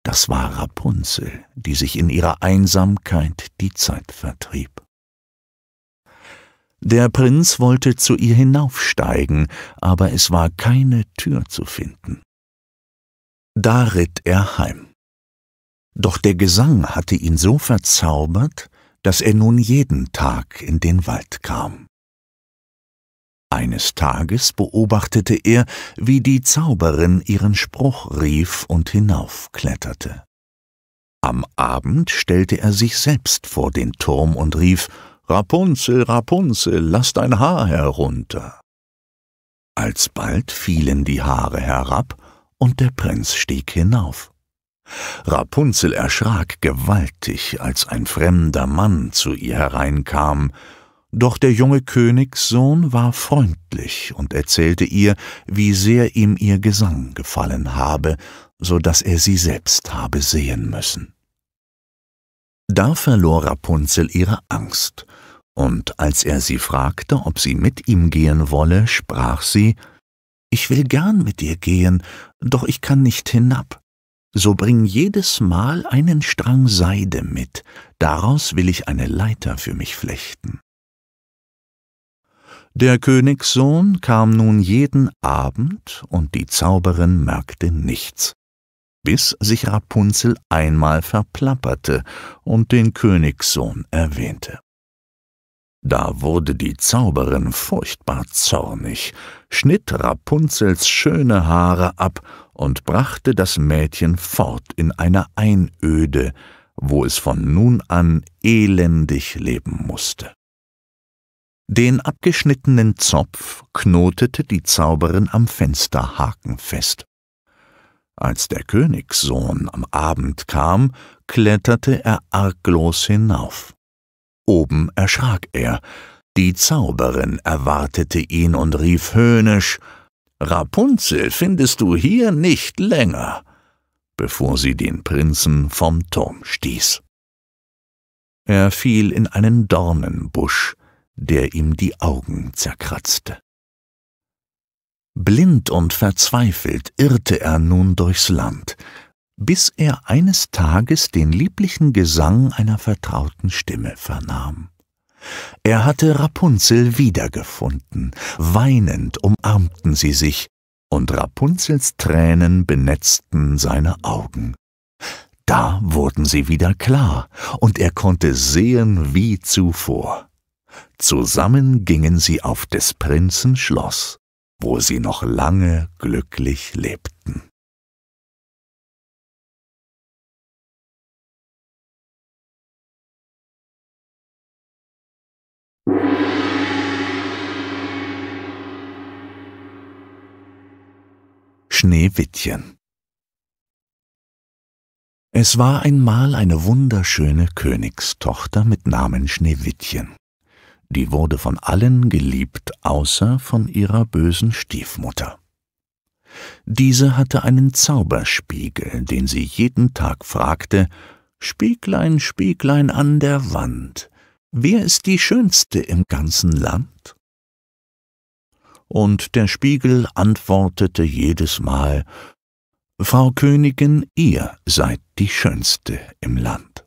Das war Rapunzel, die sich in ihrer Einsamkeit die Zeit vertrieb. Der Prinz wollte zu ihr hinaufsteigen, aber es war keine Tür zu finden. Da ritt er heim. Doch der Gesang hatte ihn so verzaubert, dass er nun jeden Tag in den Wald kam. Eines Tages beobachtete er, wie die Zauberin ihren Spruch rief und hinaufkletterte. Am Abend stellte er sich selbst vor den Turm und rief Rapunzel, Rapunzel, lass dein Haar herunter. Alsbald fielen die Haare herab, und der Prinz stieg hinauf. Rapunzel erschrak gewaltig, als ein fremder Mann zu ihr hereinkam, doch der junge Königssohn war freundlich und erzählte ihr, wie sehr ihm ihr Gesang gefallen habe, so daß er sie selbst habe sehen müssen. Da verlor Rapunzel ihre Angst, und als er sie fragte, ob sie mit ihm gehen wolle, sprach sie, »Ich will gern mit dir gehen, doch ich kann nicht hinab. So bring jedes Mal einen Strang Seide mit, daraus will ich eine Leiter für mich flechten.« der Königssohn kam nun jeden Abend, und die Zauberin merkte nichts, bis sich Rapunzel einmal verplapperte und den Königssohn erwähnte. Da wurde die Zauberin furchtbar zornig, schnitt Rapunzels schöne Haare ab und brachte das Mädchen fort in eine Einöde, wo es von nun an elendig leben musste. Den abgeschnittenen Zopf knotete die Zauberin am Fensterhaken fest. Als der Königssohn am Abend kam, kletterte er arglos hinauf. Oben erschrak er. Die Zauberin erwartete ihn und rief höhnisch Rapunzel findest du hier nicht länger, bevor sie den Prinzen vom Turm stieß. Er fiel in einen Dornenbusch, der ihm die Augen zerkratzte. Blind und verzweifelt irrte er nun durchs Land, bis er eines Tages den lieblichen Gesang einer vertrauten Stimme vernahm. Er hatte Rapunzel wiedergefunden, weinend umarmten sie sich, und Rapunzels Tränen benetzten seine Augen. Da wurden sie wieder klar, und er konnte sehen wie zuvor. Zusammen gingen sie auf des Prinzen Schloss, wo sie noch lange glücklich lebten. Schneewittchen Es war einmal eine wunderschöne Königstochter mit Namen Schneewittchen die wurde von allen geliebt, außer von ihrer bösen Stiefmutter. Diese hatte einen Zauberspiegel, den sie jeden Tag fragte Spieglein, Spieglein an der Wand, wer ist die Schönste im ganzen Land? Und der Spiegel antwortete jedes Mal Frau Königin, ihr seid die Schönste im Land.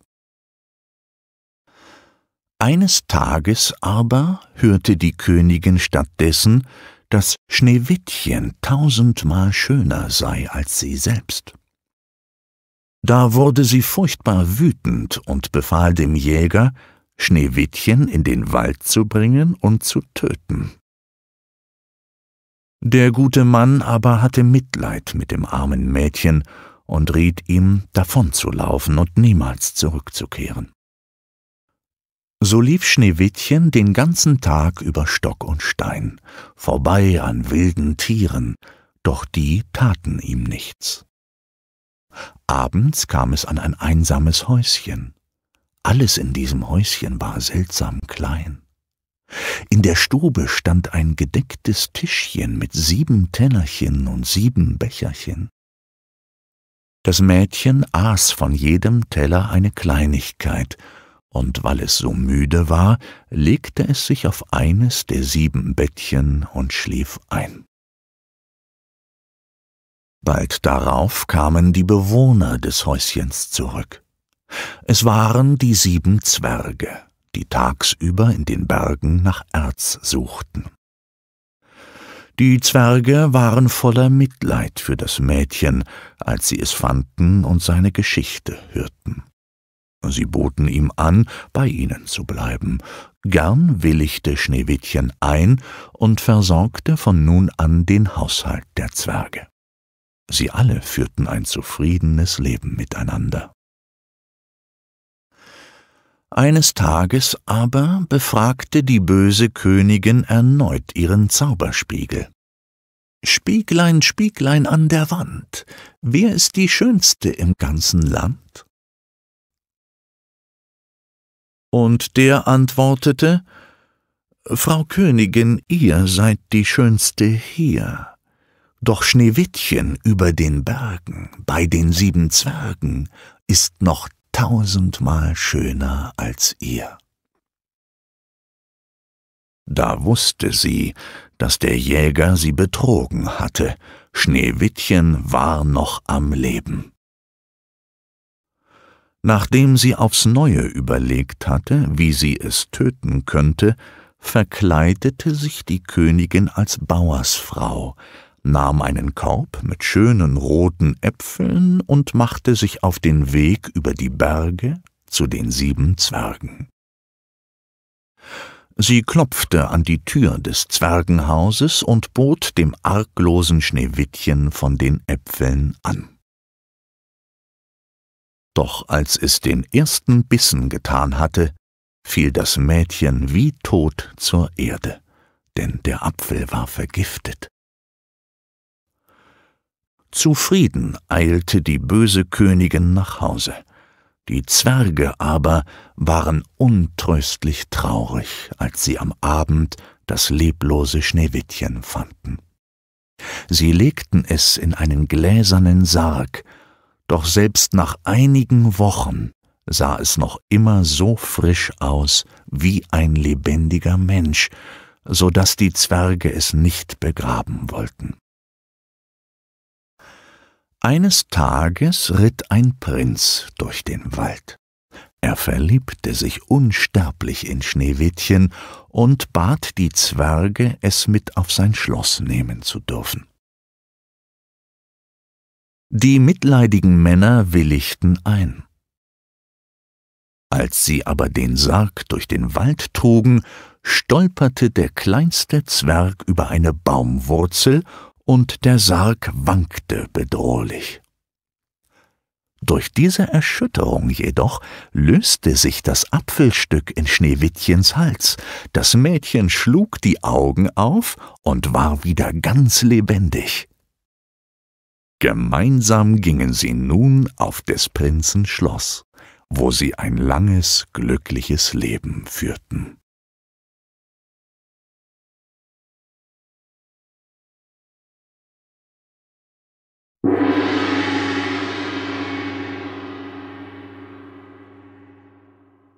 Eines Tages aber hörte die Königin stattdessen, dass Schneewittchen tausendmal schöner sei als sie selbst. Da wurde sie furchtbar wütend und befahl dem Jäger, Schneewittchen in den Wald zu bringen und zu töten. Der gute Mann aber hatte Mitleid mit dem armen Mädchen und riet ihm, davonzulaufen und niemals zurückzukehren. So lief Schneewittchen den ganzen Tag über Stock und Stein, vorbei an wilden Tieren, doch die taten ihm nichts. Abends kam es an ein einsames Häuschen. Alles in diesem Häuschen war seltsam klein. In der Stube stand ein gedecktes Tischchen mit sieben Tellerchen und sieben Becherchen. Das Mädchen aß von jedem Teller eine Kleinigkeit und weil es so müde war, legte es sich auf eines der sieben Bettchen und schlief ein. Bald darauf kamen die Bewohner des Häuschens zurück. Es waren die sieben Zwerge, die tagsüber in den Bergen nach Erz suchten. Die Zwerge waren voller Mitleid für das Mädchen, als sie es fanden und seine Geschichte hörten. Sie boten ihm an, bei ihnen zu bleiben. Gern willigte Schneewittchen ein und versorgte von nun an den Haushalt der Zwerge. Sie alle führten ein zufriedenes Leben miteinander. Eines Tages aber befragte die böse Königin erneut ihren Zauberspiegel. Spieglein, Spieglein an der Wand, wer ist die Schönste im ganzen Land? und der antwortete Frau Königin, ihr seid die Schönste hier. Doch Schneewittchen über den Bergen, bei den sieben Zwergen, ist noch tausendmal schöner als ihr. Da wußte sie, daß der Jäger sie betrogen hatte, Schneewittchen war noch am Leben. Nachdem sie aufs Neue überlegt hatte, wie sie es töten könnte, verkleidete sich die Königin als Bauersfrau, nahm einen Korb mit schönen roten Äpfeln und machte sich auf den Weg über die Berge zu den sieben Zwergen. Sie klopfte an die Tür des Zwergenhauses und bot dem arglosen Schneewittchen von den Äpfeln an. Doch als es den ersten Bissen getan hatte, fiel das Mädchen wie tot zur Erde, denn der Apfel war vergiftet. Zufrieden eilte die böse Königin nach Hause. Die Zwerge aber waren untröstlich traurig, als sie am Abend das leblose Schneewittchen fanden. Sie legten es in einen gläsernen Sarg, doch selbst nach einigen Wochen sah es noch immer so frisch aus wie ein lebendiger Mensch, so daß die Zwerge es nicht begraben wollten. Eines Tages ritt ein Prinz durch den Wald. Er verliebte sich unsterblich in Schneewittchen und bat die Zwerge, es mit auf sein Schloss nehmen zu dürfen. Die mitleidigen Männer willigten ein. Als sie aber den Sarg durch den Wald trugen, stolperte der kleinste Zwerg über eine Baumwurzel und der Sarg wankte bedrohlich. Durch diese Erschütterung jedoch löste sich das Apfelstück in Schneewittchens Hals, das Mädchen schlug die Augen auf und war wieder ganz lebendig. Gemeinsam gingen sie nun auf des Prinzen Schloss, wo sie ein langes, glückliches Leben führten.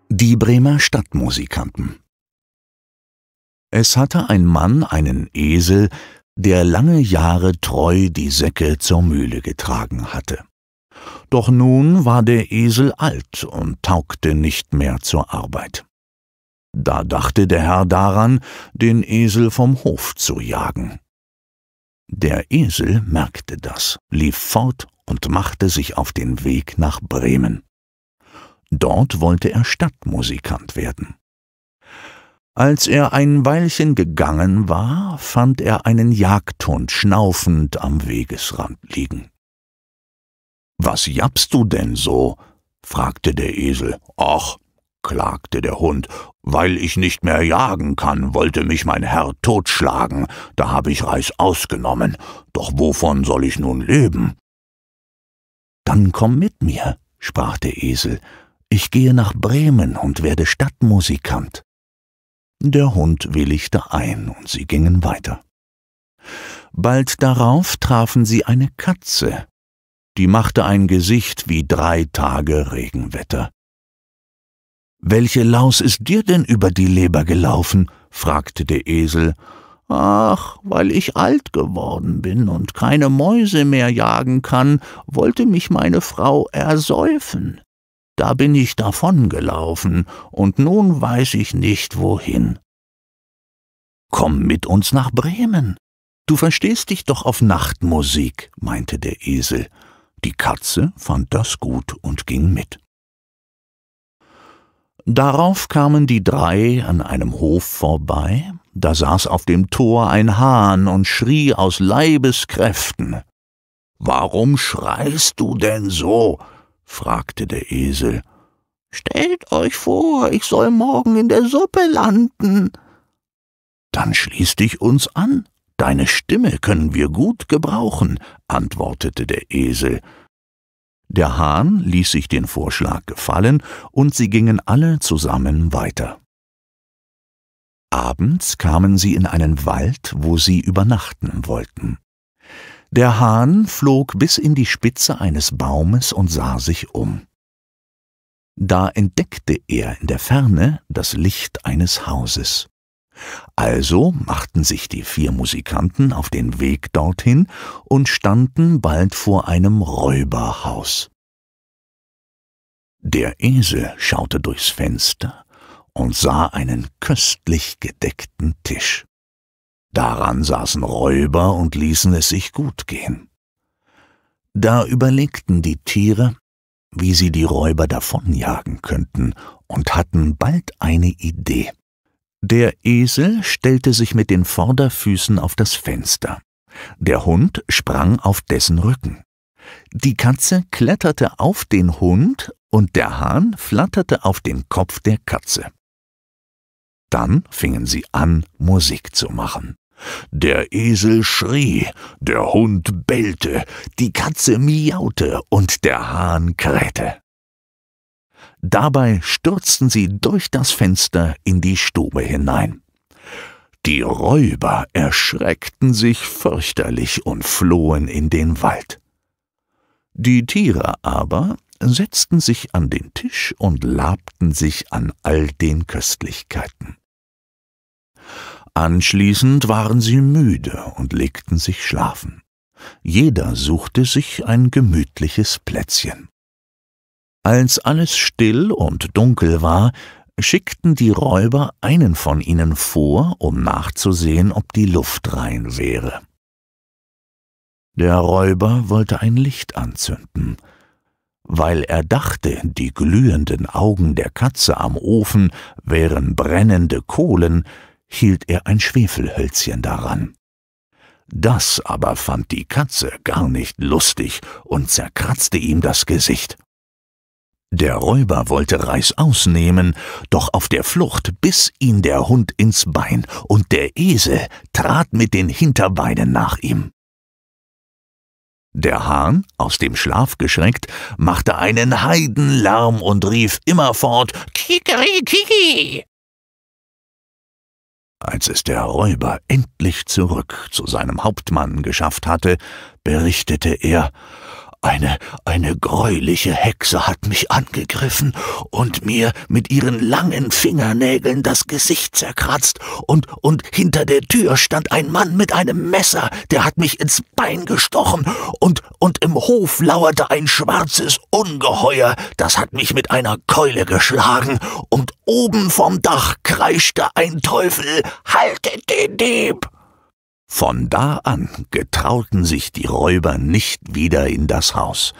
Die Bremer Stadtmusikanten Es hatte ein Mann einen Esel, der lange Jahre treu die Säcke zur Mühle getragen hatte. Doch nun war der Esel alt und taugte nicht mehr zur Arbeit. Da dachte der Herr daran, den Esel vom Hof zu jagen. Der Esel merkte das, lief fort und machte sich auf den Weg nach Bremen. Dort wollte er Stadtmusikant werden. Als er ein Weilchen gegangen war, fand er einen Jagdhund schnaufend am Wegesrand liegen. Was jappst du denn so? fragte der Esel. Ach, klagte der Hund, weil ich nicht mehr jagen kann, wollte mich mein Herr totschlagen, da habe ich Reis ausgenommen, doch wovon soll ich nun leben? Dann komm mit mir, sprach der Esel, ich gehe nach Bremen und werde Stadtmusikant. Der Hund willigte ein und sie gingen weiter. Bald darauf trafen sie eine Katze. Die machte ein Gesicht wie drei Tage Regenwetter. Welche Laus ist dir denn über die Leber gelaufen? fragte der Esel. Ach, weil ich alt geworden bin und keine Mäuse mehr jagen kann, wollte mich meine Frau ersäufen da bin ich davongelaufen, und nun weiß ich nicht wohin. Komm mit uns nach Bremen. Du verstehst dich doch auf Nachtmusik, meinte der Esel. Die Katze fand das gut und ging mit. Darauf kamen die drei an einem Hof vorbei, da saß auf dem Tor ein Hahn und schrie aus Leibeskräften. Warum schreist du denn so? fragte der Esel. Stellt euch vor, ich soll morgen in der Suppe landen. Dann schließ dich uns an. Deine Stimme können wir gut gebrauchen, antwortete der Esel. Der Hahn ließ sich den Vorschlag gefallen, und sie gingen alle zusammen weiter. Abends kamen sie in einen Wald, wo sie übernachten wollten. Der Hahn flog bis in die Spitze eines Baumes und sah sich um. Da entdeckte er in der Ferne das Licht eines Hauses. Also machten sich die vier Musikanten auf den Weg dorthin und standen bald vor einem Räuberhaus. Der Esel schaute durchs Fenster und sah einen köstlich gedeckten Tisch. Daran saßen Räuber und ließen es sich gut gehen. Da überlegten die Tiere, wie sie die Räuber davonjagen könnten, und hatten bald eine Idee. Der Esel stellte sich mit den Vorderfüßen auf das Fenster. Der Hund sprang auf dessen Rücken. Die Katze kletterte auf den Hund und der Hahn flatterte auf den Kopf der Katze. Dann fingen sie an, Musik zu machen. Der Esel schrie, der Hund bellte, die Katze miaute und der Hahn krähte. Dabei stürzten sie durch das Fenster in die Stube hinein. Die Räuber erschreckten sich fürchterlich und flohen in den Wald. Die Tiere aber setzten sich an den Tisch und labten sich an all den Köstlichkeiten. Anschließend waren sie müde und legten sich schlafen. Jeder suchte sich ein gemütliches Plätzchen. Als alles still und dunkel war, schickten die Räuber einen von ihnen vor, um nachzusehen, ob die Luft rein wäre. Der Räuber wollte ein Licht anzünden. Weil er dachte, die glühenden Augen der Katze am Ofen wären brennende Kohlen, hielt er ein Schwefelhölzchen daran. Das aber fand die Katze gar nicht lustig und zerkratzte ihm das Gesicht. Der Räuber wollte Reißaus nehmen, doch auf der Flucht biss ihn der Hund ins Bein, und der Esel trat mit den Hinterbeinen nach ihm. Der Hahn, aus dem Schlaf geschreckt, machte einen Heidenlärm und rief immerfort Kikerikiki als es der Räuber endlich zurück zu seinem Hauptmann geschafft hatte, berichtete er eine, eine greuliche Hexe hat mich angegriffen und mir mit ihren langen Fingernägeln das Gesicht zerkratzt und, und hinter der Tür stand ein Mann mit einem Messer, der hat mich ins Bein gestochen und, und im Hof lauerte ein schwarzes Ungeheuer, das hat mich mit einer Keule geschlagen und oben vom Dach kreischte ein Teufel, haltet den Dieb! Von da an getrauten sich die Räuber nicht wieder in das Haus.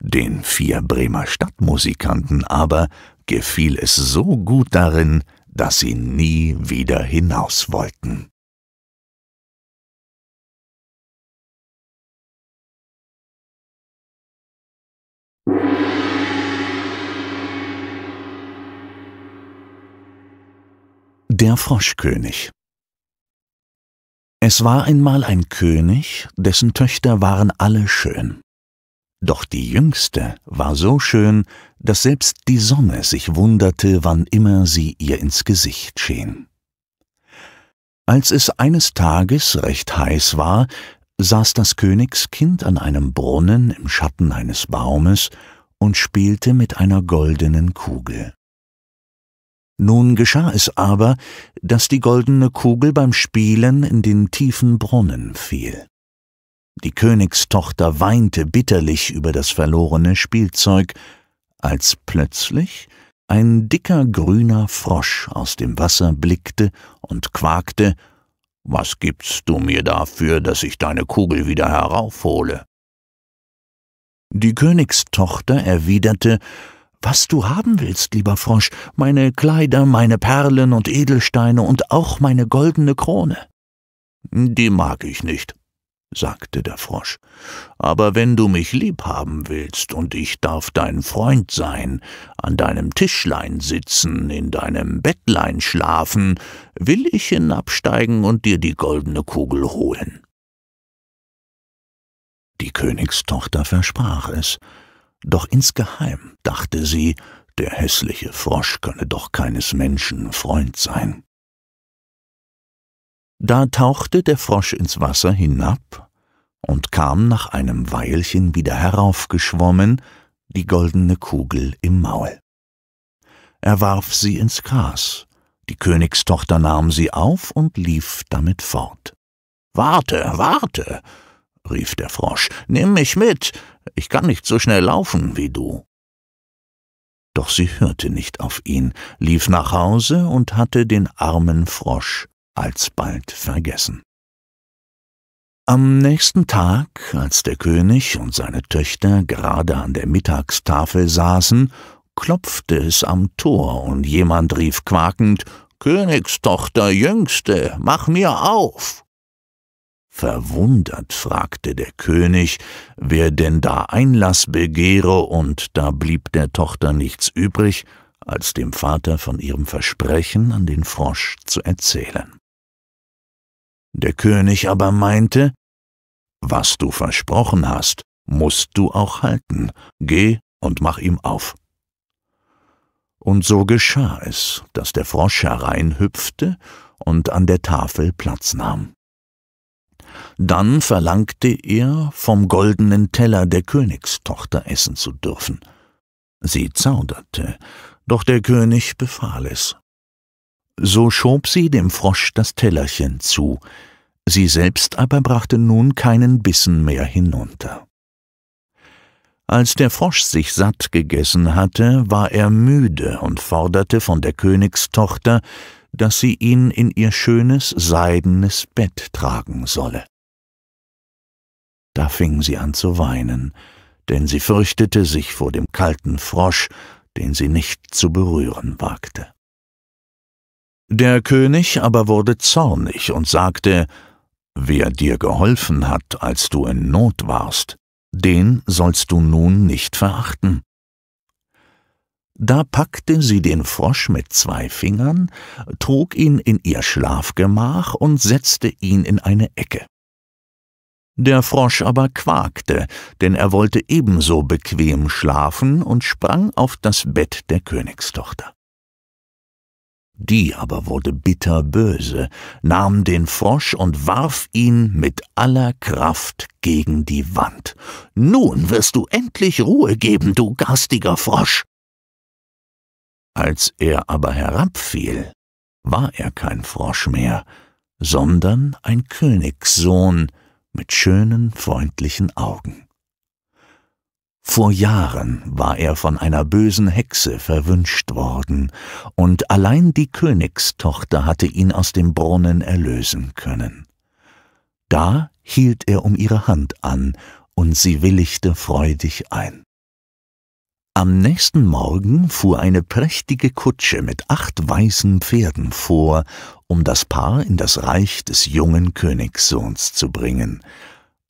Den vier Bremer Stadtmusikanten aber gefiel es so gut darin, dass sie nie wieder hinaus wollten. Der Froschkönig es war einmal ein König, dessen Töchter waren alle schön. Doch die jüngste war so schön, dass selbst die Sonne sich wunderte, wann immer sie ihr ins Gesicht schien. Als es eines Tages recht heiß war, saß das Königskind an einem Brunnen im Schatten eines Baumes und spielte mit einer goldenen Kugel. Nun geschah es aber, daß die goldene Kugel beim Spielen in den tiefen Brunnen fiel. Die Königstochter weinte bitterlich über das verlorene Spielzeug, als plötzlich ein dicker grüner Frosch aus dem Wasser blickte und quakte Was gibst du mir dafür, dass ich deine Kugel wieder heraufhole? Die Königstochter erwiderte was du haben willst, lieber Frosch, meine Kleider, meine Perlen und Edelsteine und auch meine goldene Krone. Die mag ich nicht, sagte der Frosch, aber wenn du mich lieb haben willst und ich darf dein Freund sein, an deinem Tischlein sitzen, in deinem Bettlein schlafen, will ich hinabsteigen und dir die goldene Kugel holen. Die Königstochter versprach es, doch insgeheim dachte sie, der hässliche Frosch könne doch keines Menschen Freund sein. Da tauchte der Frosch ins Wasser hinab und kam nach einem Weilchen wieder heraufgeschwommen, die goldene Kugel im Maul. Er warf sie ins Gras, die Königstochter nahm sie auf und lief damit fort. Warte, warte, rief der Frosch, nimm mich mit, ich kann nicht so schnell laufen wie du. Doch sie hörte nicht auf ihn, lief nach Hause und hatte den armen Frosch alsbald vergessen. Am nächsten Tag, als der König und seine Töchter gerade an der Mittagstafel saßen, klopfte es am Tor und jemand rief quakend, Königstochter Jüngste, mach mir auf! Verwundert fragte der König, wer denn da Einlass begehre, und da blieb der Tochter nichts übrig, als dem Vater von ihrem Versprechen an den Frosch zu erzählen. Der König aber meinte, Was du versprochen hast, mußt du auch halten, geh und mach ihm auf. Und so geschah es, daß der Frosch hereinhüpfte und an der Tafel Platz nahm. Dann verlangte er, vom goldenen Teller der Königstochter essen zu dürfen. Sie zauderte, doch der König befahl es. So schob sie dem Frosch das Tellerchen zu, sie selbst aber brachte nun keinen Bissen mehr hinunter. Als der Frosch sich satt gegessen hatte, war er müde und forderte von der Königstochter, dass sie ihn in ihr schönes seidenes Bett tragen solle. Da fing sie an zu weinen, denn sie fürchtete sich vor dem kalten Frosch, den sie nicht zu berühren wagte. Der König aber wurde zornig und sagte, Wer dir geholfen hat, als du in Not warst, den sollst du nun nicht verachten. Da packte sie den Frosch mit zwei Fingern, trug ihn in ihr Schlafgemach und setzte ihn in eine Ecke. Der Frosch aber quakte, denn er wollte ebenso bequem schlafen und sprang auf das Bett der Königstochter. Die aber wurde bitterböse, nahm den Frosch und warf ihn mit aller Kraft gegen die Wand. Nun wirst du endlich Ruhe geben, du garstiger Frosch. Als er aber herabfiel, war er kein Frosch mehr, sondern ein Königssohn, mit schönen, freundlichen Augen. Vor Jahren war er von einer bösen Hexe verwünscht worden, und allein die Königstochter hatte ihn aus dem Brunnen erlösen können. Da hielt er um ihre Hand an, und sie willigte freudig ein. Am nächsten Morgen fuhr eine prächtige Kutsche mit acht weißen Pferden vor, um das Paar in das Reich des jungen Königssohns zu bringen.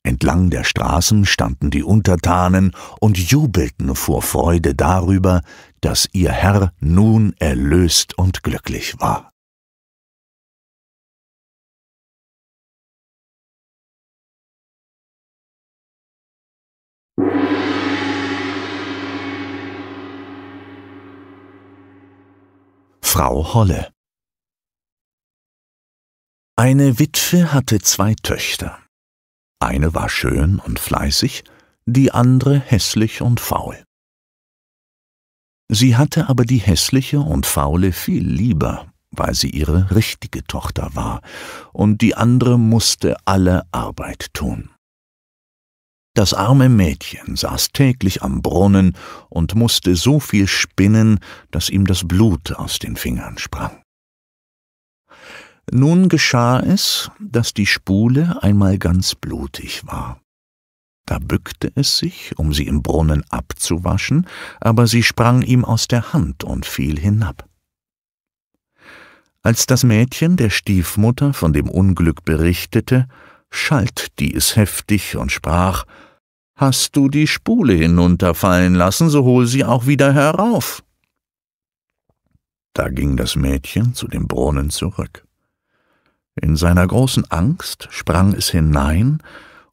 Entlang der Straßen standen die Untertanen und jubelten vor Freude darüber, dass ihr Herr nun erlöst und glücklich war. Frau Holle. Eine Witwe hatte zwei Töchter. Eine war schön und fleißig, die andere hässlich und faul. Sie hatte aber die hässliche und faule viel lieber, weil sie ihre richtige Tochter war, und die andere musste alle Arbeit tun. Das arme Mädchen saß täglich am Brunnen und musste so viel spinnen, dass ihm das Blut aus den Fingern sprang. Nun geschah es, dass die Spule einmal ganz blutig war. Da bückte es sich, um sie im Brunnen abzuwaschen, aber sie sprang ihm aus der Hand und fiel hinab. Als das Mädchen der Stiefmutter von dem Unglück berichtete, schalt die es heftig und sprach Hast du die Spule hinunterfallen lassen, so hol sie auch wieder herauf. Da ging das Mädchen zu dem Brunnen zurück. In seiner großen Angst sprang es hinein,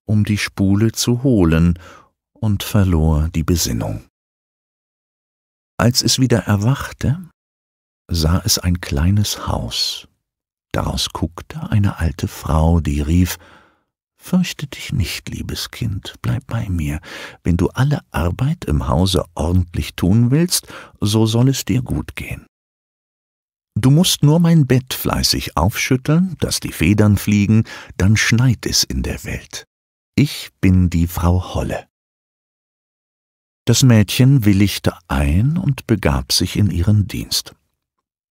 um die Spule zu holen, und verlor die Besinnung. Als es wieder erwachte, sah es ein kleines Haus. Daraus guckte eine alte Frau, die rief Fürchte dich nicht, liebes Kind, bleib bei mir. Wenn du alle Arbeit im Hause ordentlich tun willst, so soll es dir gut gehen. Du musst nur mein Bett fleißig aufschütteln, dass die Federn fliegen, dann schneit es in der Welt. Ich bin die Frau Holle. Das Mädchen willigte ein und begab sich in ihren Dienst.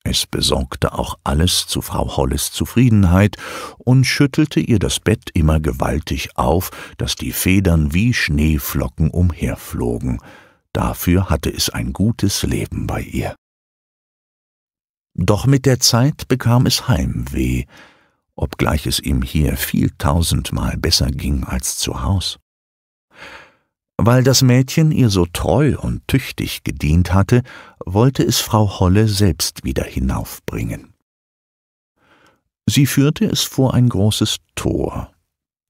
Es besorgte auch alles zu Frau Holles Zufriedenheit und schüttelte ihr das Bett immer gewaltig auf, daß die Federn wie Schneeflocken umherflogen. Dafür hatte es ein gutes Leben bei ihr. Doch mit der Zeit bekam es Heimweh, obgleich es ihm hier viel tausendmal besser ging als zu Haus. Weil das Mädchen ihr so treu und tüchtig gedient hatte, wollte es Frau Holle selbst wieder hinaufbringen. Sie führte es vor ein großes Tor,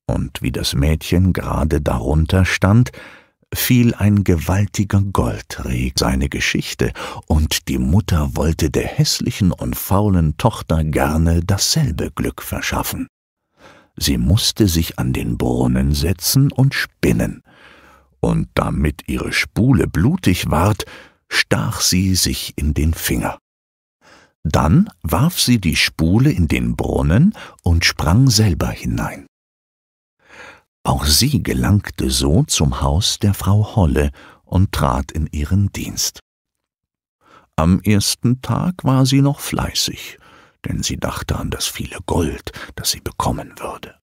und wie das Mädchen gerade darunter stand, fiel ein gewaltiger Goldreg seine Geschichte, und die Mutter wollte der hässlichen und faulen Tochter gerne dasselbe Glück verschaffen. Sie mußte sich an den Brunnen setzen und spinnen, und damit ihre Spule blutig ward, stach sie sich in den Finger. Dann warf sie die Spule in den Brunnen und sprang selber hinein. Auch sie gelangte so zum Haus der Frau Holle und trat in ihren Dienst. Am ersten Tag war sie noch fleißig, denn sie dachte an das viele Gold, das sie bekommen würde.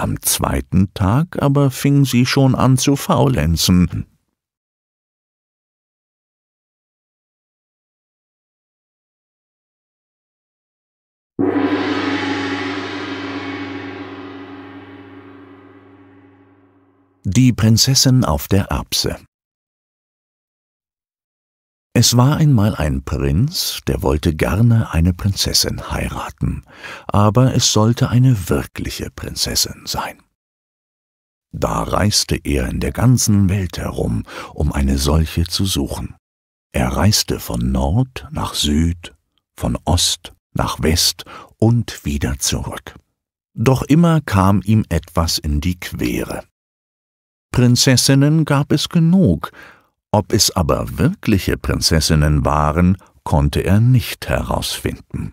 Am zweiten Tag aber fing sie schon an zu faulenzen. Die Prinzessin auf der Erbse es war einmal ein Prinz, der wollte gerne eine Prinzessin heiraten, aber es sollte eine wirkliche Prinzessin sein. Da reiste er in der ganzen Welt herum, um eine solche zu suchen. Er reiste von Nord nach Süd, von Ost nach West und wieder zurück. Doch immer kam ihm etwas in die Quere. Prinzessinnen gab es genug, ob es aber wirkliche Prinzessinnen waren, konnte er nicht herausfinden.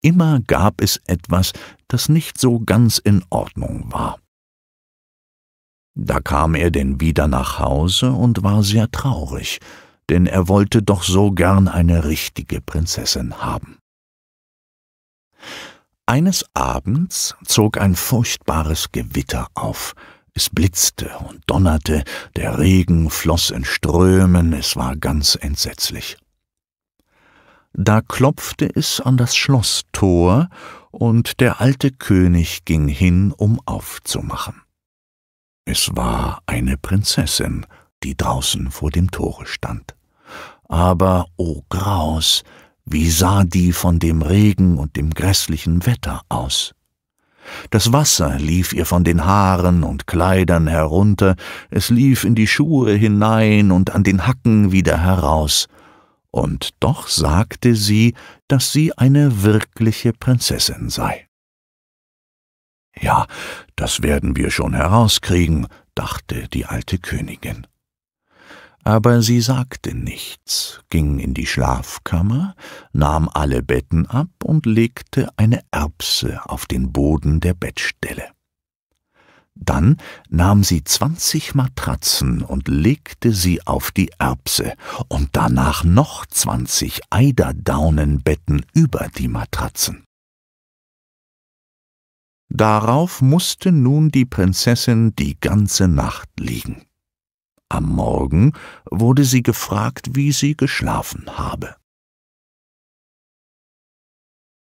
Immer gab es etwas, das nicht so ganz in Ordnung war. Da kam er denn wieder nach Hause und war sehr traurig, denn er wollte doch so gern eine richtige Prinzessin haben. Eines Abends zog ein furchtbares Gewitter auf, es blitzte und donnerte, der Regen floss in Strömen, es war ganz entsetzlich. Da klopfte es an das Schlosstor, und der alte König ging hin, um aufzumachen. Es war eine Prinzessin, die draußen vor dem Tore stand. Aber, o oh Graus, wie sah die von dem Regen und dem grässlichen Wetter aus? Das Wasser lief ihr von den Haaren und Kleidern herunter, es lief in die Schuhe hinein und an den Hacken wieder heraus, und doch sagte sie, dass sie eine wirkliche Prinzessin sei. Ja, das werden wir schon herauskriegen, dachte die alte Königin aber sie sagte nichts, ging in die Schlafkammer, nahm alle Betten ab und legte eine Erbse auf den Boden der Bettstelle. Dann nahm sie zwanzig Matratzen und legte sie auf die Erbse und danach noch zwanzig Eiderdaunenbetten über die Matratzen. Darauf mußte nun die Prinzessin die ganze Nacht liegen. Am Morgen wurde sie gefragt, wie sie geschlafen habe.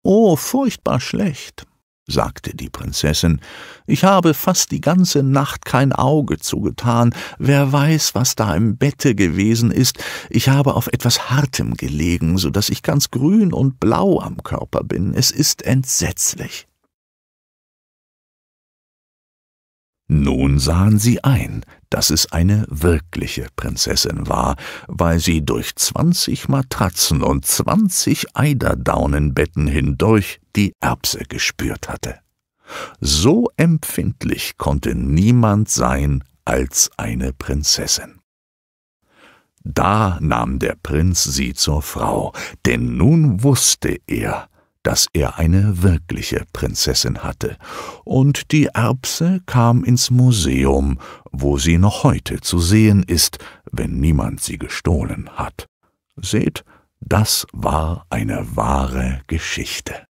Oh, furchtbar schlecht, sagte die Prinzessin, ich habe fast die ganze Nacht kein Auge zugetan, wer weiß, was da im Bette gewesen ist, ich habe auf etwas Hartem gelegen, so daß ich ganz grün und blau am Körper bin, es ist entsetzlich. Nun sahen sie ein, dass es eine wirkliche Prinzessin war, weil sie durch zwanzig Matratzen und zwanzig Eiderdaunenbetten hindurch die Erbse gespürt hatte. So empfindlich konnte niemand sein als eine Prinzessin. Da nahm der Prinz sie zur Frau, denn nun wußte er, dass er eine wirkliche Prinzessin hatte, und die Erbse kam ins Museum, wo sie noch heute zu sehen ist, wenn niemand sie gestohlen hat. Seht, das war eine wahre Geschichte.